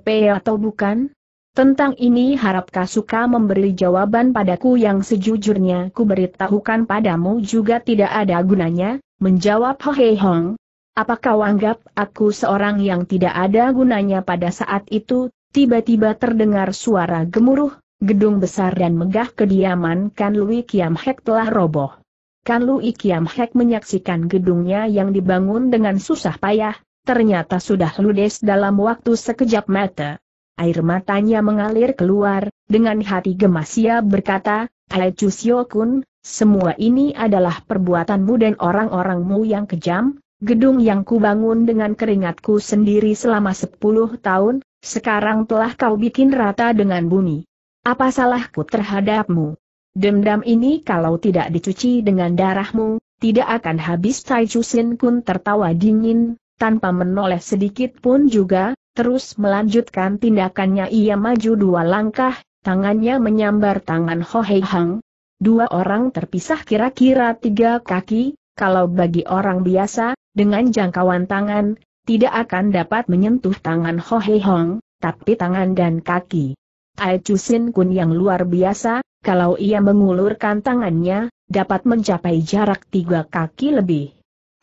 Pe atau bukan? Tentang ini harapkah suka memberi jawaban padaku yang sejujurnya ku beritahukan padamu juga tidak ada gunanya, menjawab Hohei Hong. Apakah kau anggap aku seorang yang tidak ada gunanya pada saat itu, tiba-tiba terdengar suara gemuruh, gedung besar dan megah kediaman Kan Lui Kiam Hek telah roboh. Kan Lui Kiam Hek menyaksikan gedungnya yang dibangun dengan susah payah, ternyata sudah ludes dalam waktu sekejap mata. Air matanya mengalir keluar, dengan hati gemas ia berkata, Hai Chusyo-kun, semua ini adalah perbuatanmu dan orang-orangmu yang kejam, gedung yang kubangun dengan keringatku sendiri selama sepuluh tahun, sekarang telah kau bikin rata dengan bumi. Apa salahku terhadapmu? Dendam ini kalau tidak dicuci dengan darahmu, tidak akan habis Tai Chusin Kun tertawa dingin, tanpa menoleh sedikit pun juga, terus melanjutkan tindakannya ia maju dua langkah, tangannya menyambar tangan Ho Hei Hang. Dua orang terpisah kira-kira tiga kaki, kalau bagi orang biasa, dengan jangkauan tangan, tidak akan dapat menyentuh tangan Ho Hei Hong, tapi tangan dan kaki. Ai Sin Kun yang luar biasa, kalau ia mengulurkan tangannya, dapat mencapai jarak tiga kaki lebih.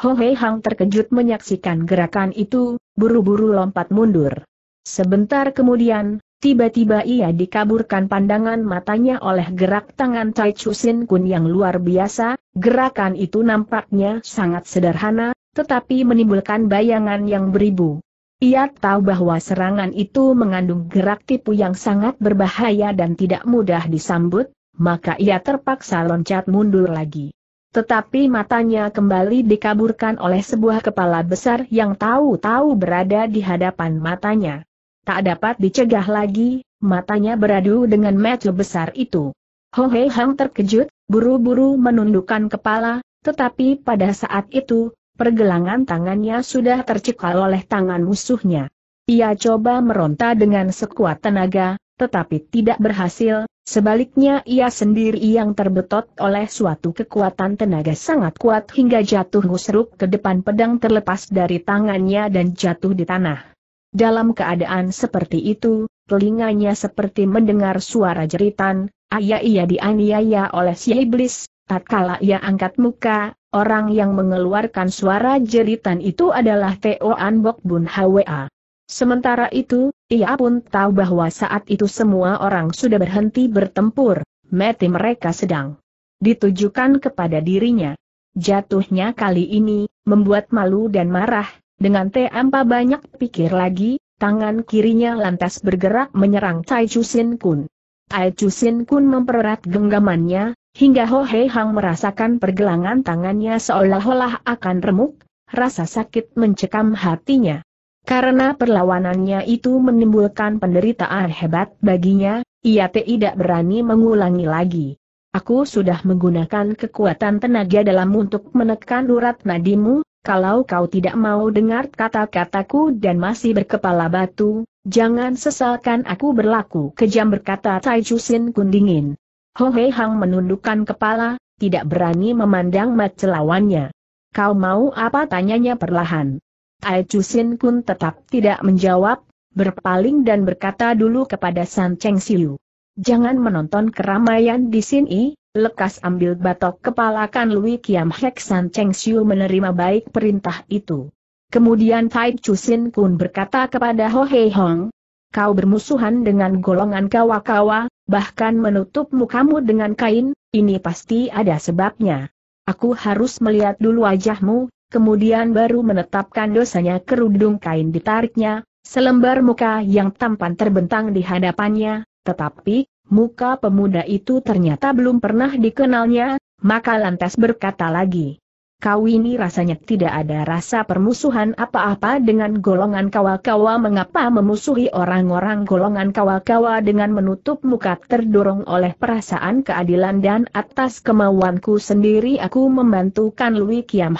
Ho Hei Hang terkejut menyaksikan gerakan itu, buru-buru lompat mundur. Sebentar kemudian, tiba-tiba ia dikaburkan pandangan matanya oleh gerak tangan Tai Sin Kun yang luar biasa, gerakan itu nampaknya sangat sederhana, tetapi menimbulkan bayangan yang beribu. Ia tahu bahwa serangan itu mengandung gerak tipu yang sangat berbahaya dan tidak mudah disambut, maka ia terpaksa loncat mundur lagi. Tetapi matanya kembali dikaburkan oleh sebuah kepala besar yang tahu-tahu berada di hadapan matanya. Tak dapat dicegah lagi, matanya beradu dengan mata besar itu. Ho Hei Hang terkejut, buru-buru menundukkan kepala, tetapi pada saat itu, pergelangan tangannya sudah tercekal oleh tangan musuhnya. Ia coba meronta dengan sekuat tenaga, tetapi tidak berhasil, Sebaliknya ia sendiri yang terbetot oleh suatu kekuatan tenaga sangat kuat hingga jatuh husruk ke depan pedang terlepas dari tangannya dan jatuh di tanah. Dalam keadaan seperti itu, telinganya seperti mendengar suara jeritan, ayah ia dianiaya oleh si iblis, tatkala ia angkat muka, orang yang mengeluarkan suara jeritan itu adalah Teo Anbok Bun Hwa. Sementara itu, ia pun tahu bahwa saat itu semua orang sudah berhenti bertempur, mati mereka sedang ditujukan kepada dirinya. Jatuhnya kali ini, membuat malu dan marah, dengan teampa banyak pikir lagi, tangan kirinya lantas bergerak menyerang Tai Chusin Kun. Tai Chusin Kun mempererat genggamannya, hingga Ho Hei Hang merasakan pergelangan tangannya seolah-olah akan remuk, rasa sakit mencekam hatinya. Karena perlawanannya itu menimbulkan penderitaan hebat baginya, ia tidak berani mengulangi lagi. Aku sudah menggunakan kekuatan tenaga dalam untuk menekan urat nadimu, kalau kau tidak mau dengar kata-kataku dan masih berkepala batu, jangan sesalkan aku berlaku kejam berkata Tai Chusin Kundingin. Ho Hei Hang menundukkan kepala, tidak berani memandang mat lawannya. Kau mau apa tanyanya perlahan. Ai Chusin Kun tetap tidak menjawab, berpaling dan berkata dulu kepada San Cheng Siu. Jangan menonton keramaian di sini, lekas ambil batok kepalakan Lui Kiam Hek San Cheng Siu menerima baik perintah itu. Kemudian Tai Chusin Kun berkata kepada Ho Hei Hong, kau bermusuhan dengan golongan kawa-kawa, bahkan menutup mukamu dengan kain, ini pasti ada sebabnya. Aku harus melihat dulu wajahmu, kemudian baru menetapkan dosanya kerudung kain ditariknya, selembar muka yang tampan terbentang di hadapannya, tetapi, muka pemuda itu ternyata belum pernah dikenalnya, maka lantas berkata lagi. Kau ini rasanya tidak ada rasa permusuhan apa-apa dengan golongan kawa-kawa mengapa memusuhi orang-orang golongan kawa-kawa dengan menutup muka terdorong oleh perasaan keadilan dan atas kemauanku sendiri aku membantukan Lui Kiam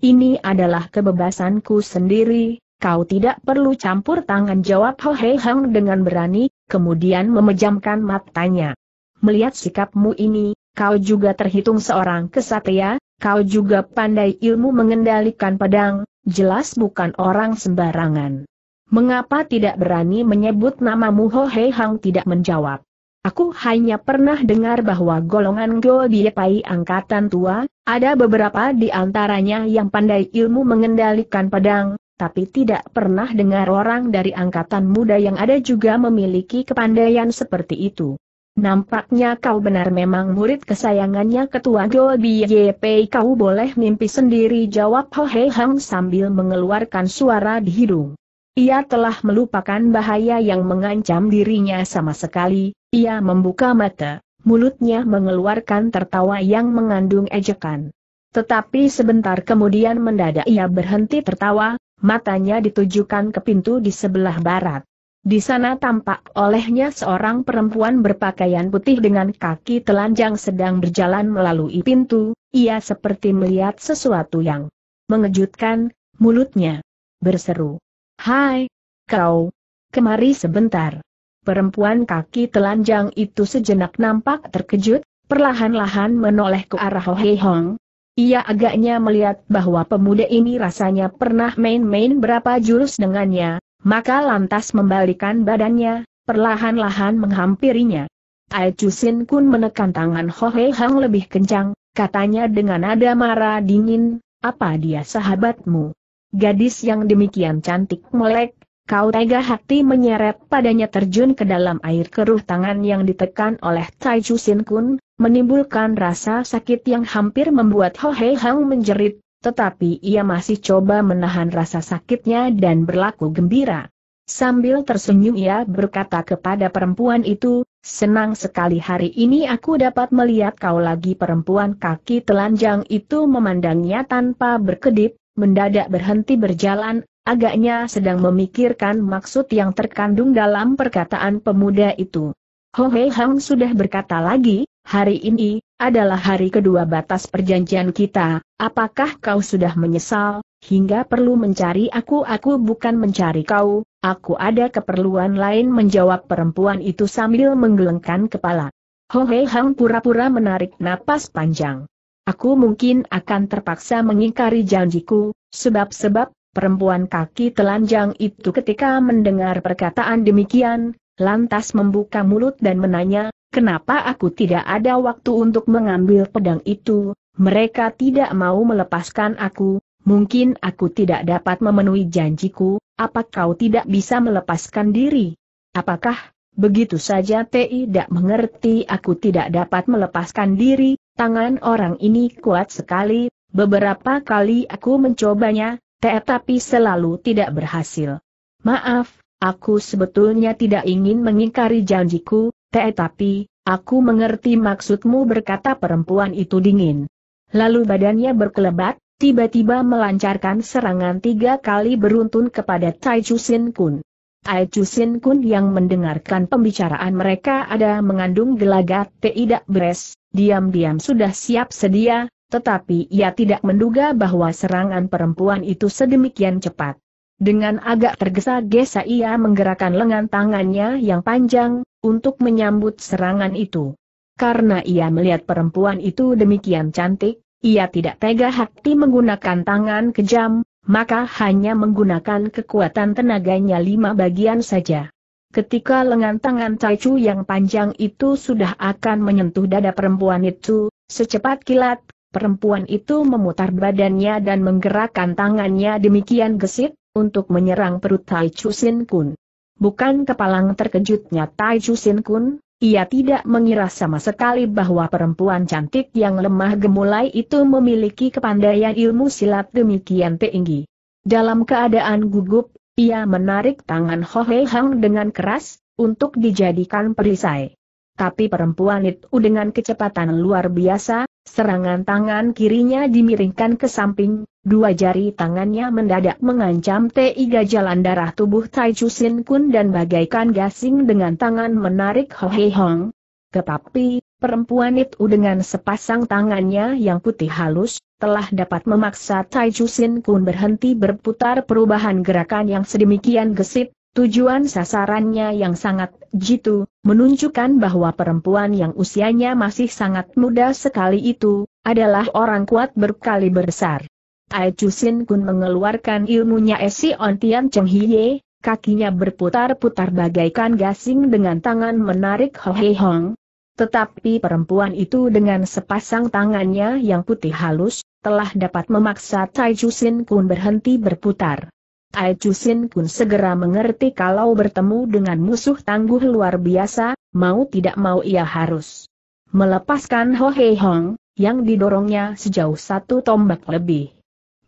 ini adalah kebebasanku sendiri, kau tidak perlu campur tangan jawab Ho Hei Hang dengan berani, kemudian memejamkan matanya. Melihat sikapmu ini, kau juga terhitung seorang kesatria, kau juga pandai ilmu mengendalikan pedang, jelas bukan orang sembarangan. Mengapa tidak berani menyebut namamu Ho Hei Hang tidak menjawab? Aku hanya pernah dengar bahwa golongan Diepai angkatan tua, ada beberapa di antaranya yang pandai ilmu mengendalikan pedang, tapi tidak pernah dengar orang dari angkatan muda yang ada juga memiliki kepandaian seperti itu. Nampaknya kau benar memang murid kesayangannya ketua Diepai kau boleh mimpi sendiri jawab Ho Hei Hang sambil mengeluarkan suara di hidung. Ia telah melupakan bahaya yang mengancam dirinya sama sekali, ia membuka mata, mulutnya mengeluarkan tertawa yang mengandung ejekan. Tetapi sebentar kemudian mendadak ia berhenti tertawa, matanya ditujukan ke pintu di sebelah barat. Di sana tampak olehnya seorang perempuan berpakaian putih dengan kaki telanjang sedang berjalan melalui pintu, ia seperti melihat sesuatu yang mengejutkan, mulutnya berseru. Hai, kau, kemari sebentar. Perempuan kaki telanjang itu sejenak nampak terkejut, perlahan-lahan menoleh ke arah Ho Hohei Hong. Ia agaknya melihat bahwa pemuda ini rasanya pernah main-main berapa jurus dengannya, maka lantas membalikan badannya, perlahan-lahan menghampirinya. Ai Chusin Kun menekan tangan Ho Hohei Hong lebih kencang, katanya dengan nada marah dingin, apa dia sahabatmu? Gadis yang demikian cantik melek, kau tega hati menyeret padanya terjun ke dalam air keruh tangan yang ditekan oleh Tai Chu Sin Kun, menimbulkan rasa sakit yang hampir membuat Ho Hei Hang menjerit, tetapi ia masih coba menahan rasa sakitnya dan berlaku gembira. Sambil tersenyum ia berkata kepada perempuan itu, senang sekali hari ini aku dapat melihat kau lagi perempuan kaki telanjang itu memandangnya tanpa berkedip, mendadak berhenti berjalan, agaknya sedang memikirkan maksud yang terkandung dalam perkataan pemuda itu. Ho Hei Hang sudah berkata lagi, hari ini adalah hari kedua batas perjanjian kita, apakah kau sudah menyesal, hingga perlu mencari aku aku bukan mencari kau, aku ada keperluan lain menjawab perempuan itu sambil menggelengkan kepala. Ho Hei Hang pura-pura menarik napas panjang. Aku mungkin akan terpaksa mengingkari janjiku, sebab-sebab, perempuan kaki telanjang itu ketika mendengar perkataan demikian, lantas membuka mulut dan menanya, kenapa aku tidak ada waktu untuk mengambil pedang itu, mereka tidak mau melepaskan aku, mungkin aku tidak dapat memenuhi janjiku, apa kau tidak bisa melepaskan diri? Apakah, begitu saja tidak mengerti aku tidak dapat melepaskan diri, Tangan orang ini kuat sekali, beberapa kali aku mencobanya, tetapi selalu tidak berhasil. Maaf, aku sebetulnya tidak ingin mengingkari janjiku, tetapi, aku mengerti maksudmu berkata perempuan itu dingin. Lalu badannya berkelebat, tiba-tiba melancarkan serangan tiga kali beruntun kepada Tai Chusin Kun. Tai Chusin Kun yang mendengarkan pembicaraan mereka ada mengandung gelagat tidak beres, diam-diam sudah siap sedia, tetapi ia tidak menduga bahwa serangan perempuan itu sedemikian cepat. Dengan agak tergesa-gesa ia menggerakkan lengan tangannya yang panjang, untuk menyambut serangan itu. Karena ia melihat perempuan itu demikian cantik, ia tidak tega hati menggunakan tangan kejam, maka hanya menggunakan kekuatan tenaganya lima bagian saja. Ketika lengan tangan Chu yang panjang itu sudah akan menyentuh dada perempuan itu, secepat kilat, perempuan itu memutar badannya dan menggerakkan tangannya demikian gesit, untuk menyerang perut Chu Sin Kun. Bukan kepalang terkejutnya Chu Sin Kun, ia tidak mengira sama sekali bahwa perempuan cantik yang lemah gemulai itu memiliki kepandaian ilmu silat demikian tinggi. Dalam keadaan gugup, ia menarik tangan Ho Hei Hang dengan keras, untuk dijadikan perisai. Tapi perempuan itu dengan kecepatan luar biasa, serangan tangan kirinya dimiringkan ke samping, dua jari tangannya mendadak mengancam tiga jalan darah tubuh Tai Chu Sin Kun dan bagaikan gasing dengan tangan menarik Ho Hei Hong. Tetapi, Perempuan itu dengan sepasang tangannya yang putih halus, telah dapat memaksa Tai Sin Kun berhenti berputar perubahan gerakan yang sedemikian gesit, tujuan sasarannya yang sangat jitu, menunjukkan bahwa perempuan yang usianya masih sangat muda sekali itu, adalah orang kuat berkali besar. Tai Sin Kun mengeluarkan ilmunya On Tian Cheng Hiye, kakinya berputar-putar bagaikan gasing dengan tangan menarik Ho Hei Hong, tetapi perempuan itu dengan sepasang tangannya yang putih halus, telah dapat memaksa Tai Jusin Kun berhenti berputar. Tai Jusin Kun segera mengerti kalau bertemu dengan musuh tangguh luar biasa, mau tidak mau ia harus melepaskan Ho Hei Hong, yang didorongnya sejauh satu tombak lebih.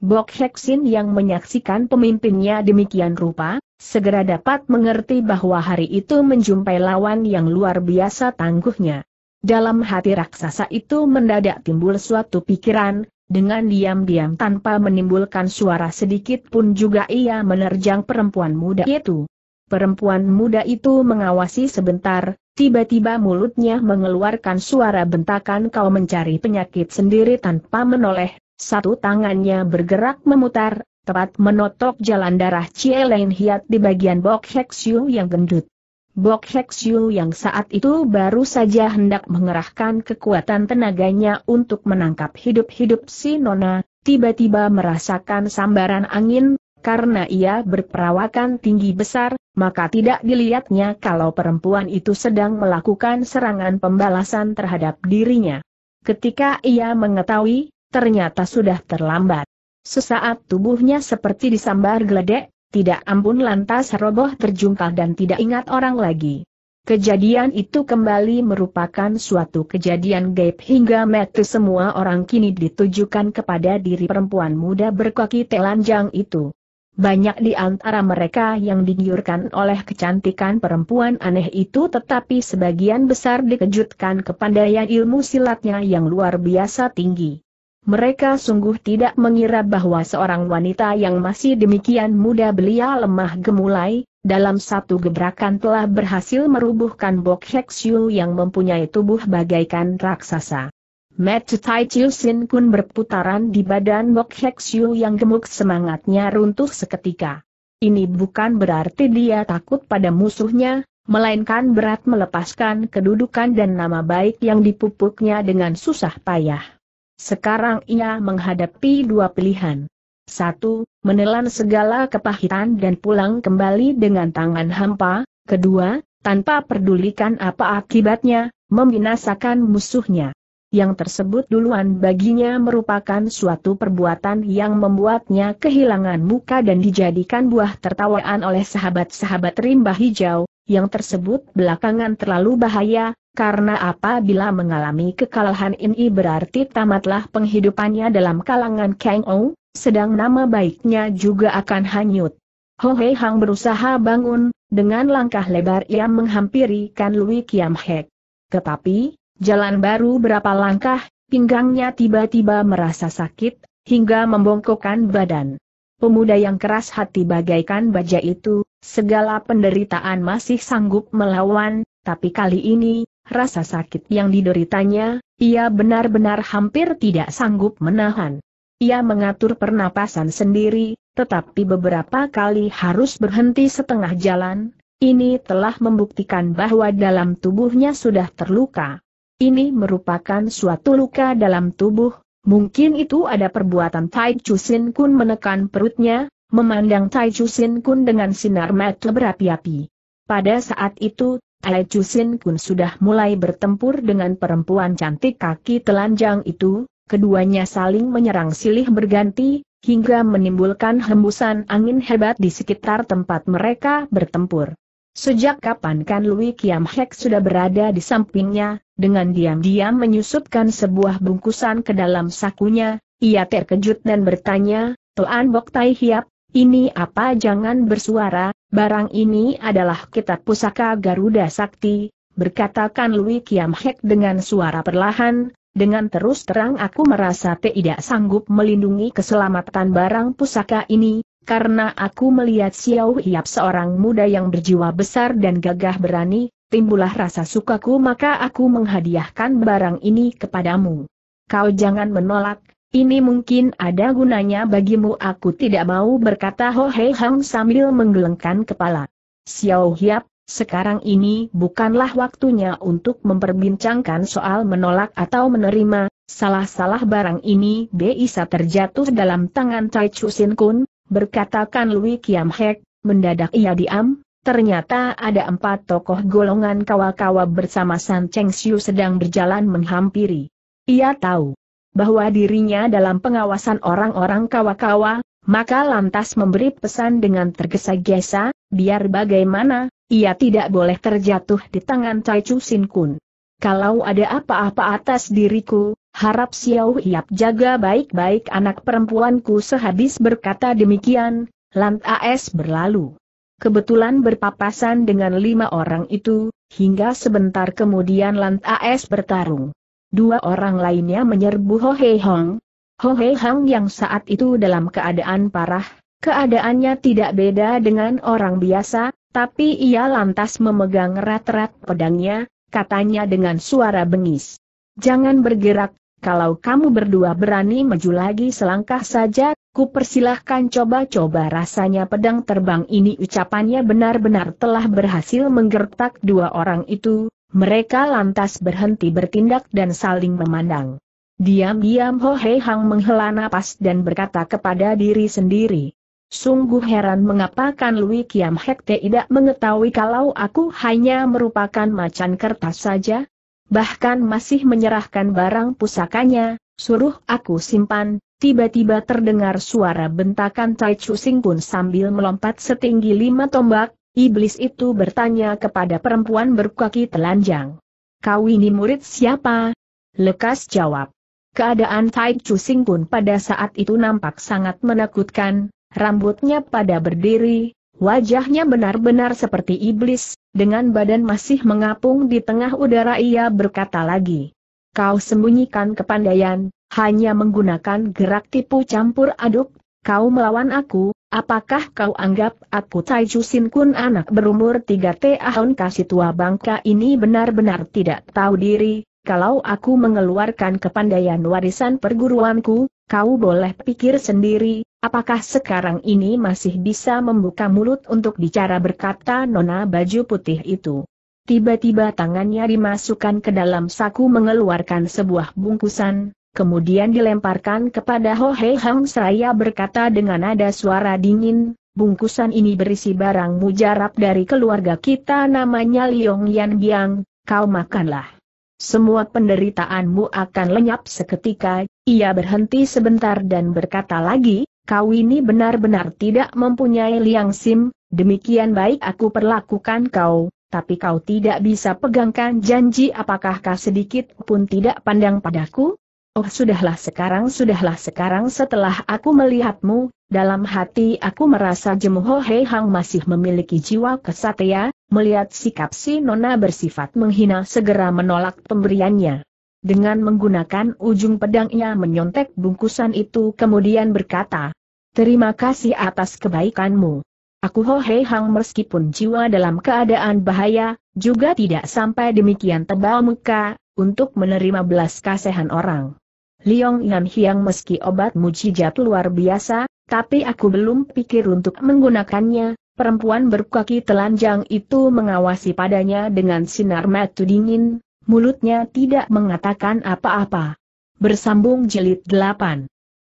Bok Heksin yang menyaksikan pemimpinnya demikian rupa, segera dapat mengerti bahwa hari itu menjumpai lawan yang luar biasa tangguhnya. Dalam hati raksasa itu mendadak timbul suatu pikiran, dengan diam-diam tanpa menimbulkan suara sedikit pun juga ia menerjang perempuan muda itu. Perempuan muda itu mengawasi sebentar, tiba-tiba mulutnya mengeluarkan suara bentakan kau mencari penyakit sendiri tanpa menoleh satu tangannya bergerak memutar, tepat menotok jalan darah Lain Hiat di bagian Bok Hexiu yang gendut. Bok Hexiu yang saat itu baru saja hendak mengerahkan kekuatan tenaganya untuk menangkap hidup-hidup si Nona, tiba-tiba merasakan sambaran angin, karena ia berperawakan tinggi besar, maka tidak dilihatnya kalau perempuan itu sedang melakukan serangan pembalasan terhadap dirinya. Ketika ia mengetahui ternyata sudah terlambat. Sesaat tubuhnya seperti disambar geledek, tidak ampun lantas roboh terjungkal dan tidak ingat orang lagi. Kejadian itu kembali merupakan suatu kejadian gaib hingga mati semua orang kini ditujukan kepada diri perempuan muda berkaki telanjang itu. Banyak di antara mereka yang digiurkan oleh kecantikan perempuan aneh itu tetapi sebagian besar dikejutkan kepandaian ilmu silatnya yang luar biasa tinggi. Mereka sungguh tidak mengira bahwa seorang wanita yang masih demikian muda belia lemah gemulai, dalam satu gebrakan telah berhasil merubuhkan Bok Hek Siu yang mempunyai tubuh bagaikan raksasa. Met Tai Chiu Sin Kun berputaran di badan Bok Hek Siu yang gemuk semangatnya runtuh seketika. Ini bukan berarti dia takut pada musuhnya, melainkan berat melepaskan kedudukan dan nama baik yang dipupuknya dengan susah payah. Sekarang ia menghadapi dua pilihan. Satu, menelan segala kepahitan dan pulang kembali dengan tangan hampa. Kedua, tanpa pedulikan apa akibatnya, membinasakan musuhnya yang tersebut duluan baginya merupakan suatu perbuatan yang membuatnya kehilangan muka dan dijadikan buah tertawaan oleh sahabat-sahabat rimba hijau, yang tersebut belakangan terlalu bahaya, karena apabila mengalami kekalahan ini berarti tamatlah penghidupannya dalam kalangan Kang Ou, sedang nama baiknya juga akan hanyut. Ho Hei Hang berusaha bangun, dengan langkah lebar ia menghampiri Kan Lui Kiam Hek. Tetapi, Jalan baru berapa langkah, pinggangnya tiba-tiba merasa sakit, hingga membongkokkan badan. Pemuda yang keras hati bagaikan baja itu, segala penderitaan masih sanggup melawan, tapi kali ini, rasa sakit yang dideritanya, ia benar-benar hampir tidak sanggup menahan. Ia mengatur pernapasan sendiri, tetapi beberapa kali harus berhenti setengah jalan, ini telah membuktikan bahwa dalam tubuhnya sudah terluka. Ini merupakan suatu luka dalam tubuh, mungkin itu ada perbuatan Tai Chusin Kun menekan perutnya, memandang Tai Chusin Kun dengan sinar mata berapi-api. Pada saat itu, Tai Chusin Kun sudah mulai bertempur dengan perempuan cantik kaki telanjang itu, keduanya saling menyerang silih berganti, hingga menimbulkan hembusan angin hebat di sekitar tempat mereka bertempur. Sejak kapan kan Lui Kiam Hek sudah berada di sampingnya, dengan diam-diam menyusupkan sebuah bungkusan ke dalam sakunya, ia terkejut dan bertanya, "Tuan Bok Tai Hiap, ini apa jangan bersuara, barang ini adalah kitab pusaka Garuda Sakti, berkatakan Lui Kiam Hek dengan suara perlahan, dengan terus terang aku merasa tidak sanggup melindungi keselamatan barang pusaka ini, karena aku melihat Xiao Hiap seorang muda yang berjiwa besar dan gagah berani, timbulah rasa sukaku maka aku menghadiahkan barang ini kepadamu. Kau jangan menolak, ini mungkin ada gunanya bagimu aku tidak mau berkata Ho Hei Hang sambil menggelengkan kepala. Xiao Hiap, sekarang ini bukanlah waktunya untuk memperbincangkan soal menolak atau menerima, salah-salah barang ini bisa terjatuh dalam tangan Tai Chu Sin Kun, berkatakan Lui Kiam Hek, mendadak ia diam, Ternyata ada empat tokoh golongan kawal-kawal bersama San Cheng Xiu sedang berjalan menghampiri. Ia tahu bahwa dirinya dalam pengawasan orang-orang kawakawa, maka lantas memberi pesan dengan tergesa-gesa, biar bagaimana, ia tidak boleh terjatuh di tangan Cai Chu Sin Kun. Kalau ada apa-apa atas diriku, harap Xiao Hiap jaga baik-baik anak perempuanku sehabis berkata demikian, lantas berlalu kebetulan berpapasan dengan lima orang itu, hingga sebentar kemudian lantas bertarung. Dua orang lainnya menyerbu Ho Hei Hong. Ho Hei Hong yang saat itu dalam keadaan parah, keadaannya tidak beda dengan orang biasa, tapi ia lantas memegang rat-rat pedangnya, katanya dengan suara bengis. Jangan bergerak, kalau kamu berdua berani maju lagi selangkah saja, Ku persilahkan coba-coba rasanya pedang terbang ini ucapannya benar-benar telah berhasil menggertak dua orang itu, mereka lantas berhenti bertindak dan saling memandang. Diam-diam Ho Hei Hang menghela napas dan berkata kepada diri sendiri. Sungguh heran mengapa Kan Lui Kiam Hek tidak mengetahui kalau aku hanya merupakan macan kertas saja. Bahkan masih menyerahkan barang pusakanya, suruh aku simpan, tiba-tiba terdengar suara bentakan Tai Chu Sing pun sambil melompat setinggi lima tombak, iblis itu bertanya kepada perempuan berkaki telanjang. Kau ini murid siapa? Lekas jawab. Keadaan Tai Chu Sing pun pada saat itu nampak sangat menakutkan, rambutnya pada berdiri, Wajahnya benar-benar seperti iblis, dengan badan masih mengapung di tengah udara ia berkata lagi. Kau sembunyikan kepandaian, hanya menggunakan gerak tipu campur aduk, kau melawan aku, apakah kau anggap aku Tai Chusin Kun anak berumur 3 tahun kasih tua bangka ini benar-benar tidak tahu diri, kalau aku mengeluarkan kepandaian warisan perguruanku, kau boleh pikir sendiri, apakah sekarang ini masih bisa membuka mulut untuk bicara berkata nona baju putih itu. Tiba-tiba tangannya dimasukkan ke dalam saku mengeluarkan sebuah bungkusan, kemudian dilemparkan kepada Ho Hei Hang seraya berkata dengan nada suara dingin, bungkusan ini berisi barang mujarab dari keluarga kita namanya Liong Yan Biang, kau makanlah. Semua penderitaanmu akan lenyap seketika, ia berhenti sebentar dan berkata lagi, kau ini benar-benar tidak mempunyai liang sim, demikian baik aku perlakukan kau, tapi kau tidak bisa pegangkan janji apakah kau sedikit pun tidak pandang padaku? Oh sudahlah sekarang sudahlah sekarang setelah aku melihatmu, dalam hati aku merasa Jemu Ho Hei Hang masih memiliki jiwa kesatria, melihat sikap si Nona bersifat menghina segera menolak pemberiannya. Dengan menggunakan ujung pedangnya menyontek bungkusan itu kemudian berkata, Terima kasih atas kebaikanmu. Aku Ho Hei Hang meskipun jiwa dalam keadaan bahaya, juga tidak sampai demikian tebal muka, untuk menerima belas kasihan orang. Liong Yan Hiang meski obat mujijat luar biasa, tapi aku belum pikir untuk menggunakannya, perempuan berkaki telanjang itu mengawasi padanya dengan sinar mata dingin, mulutnya tidak mengatakan apa-apa. Bersambung jilid 8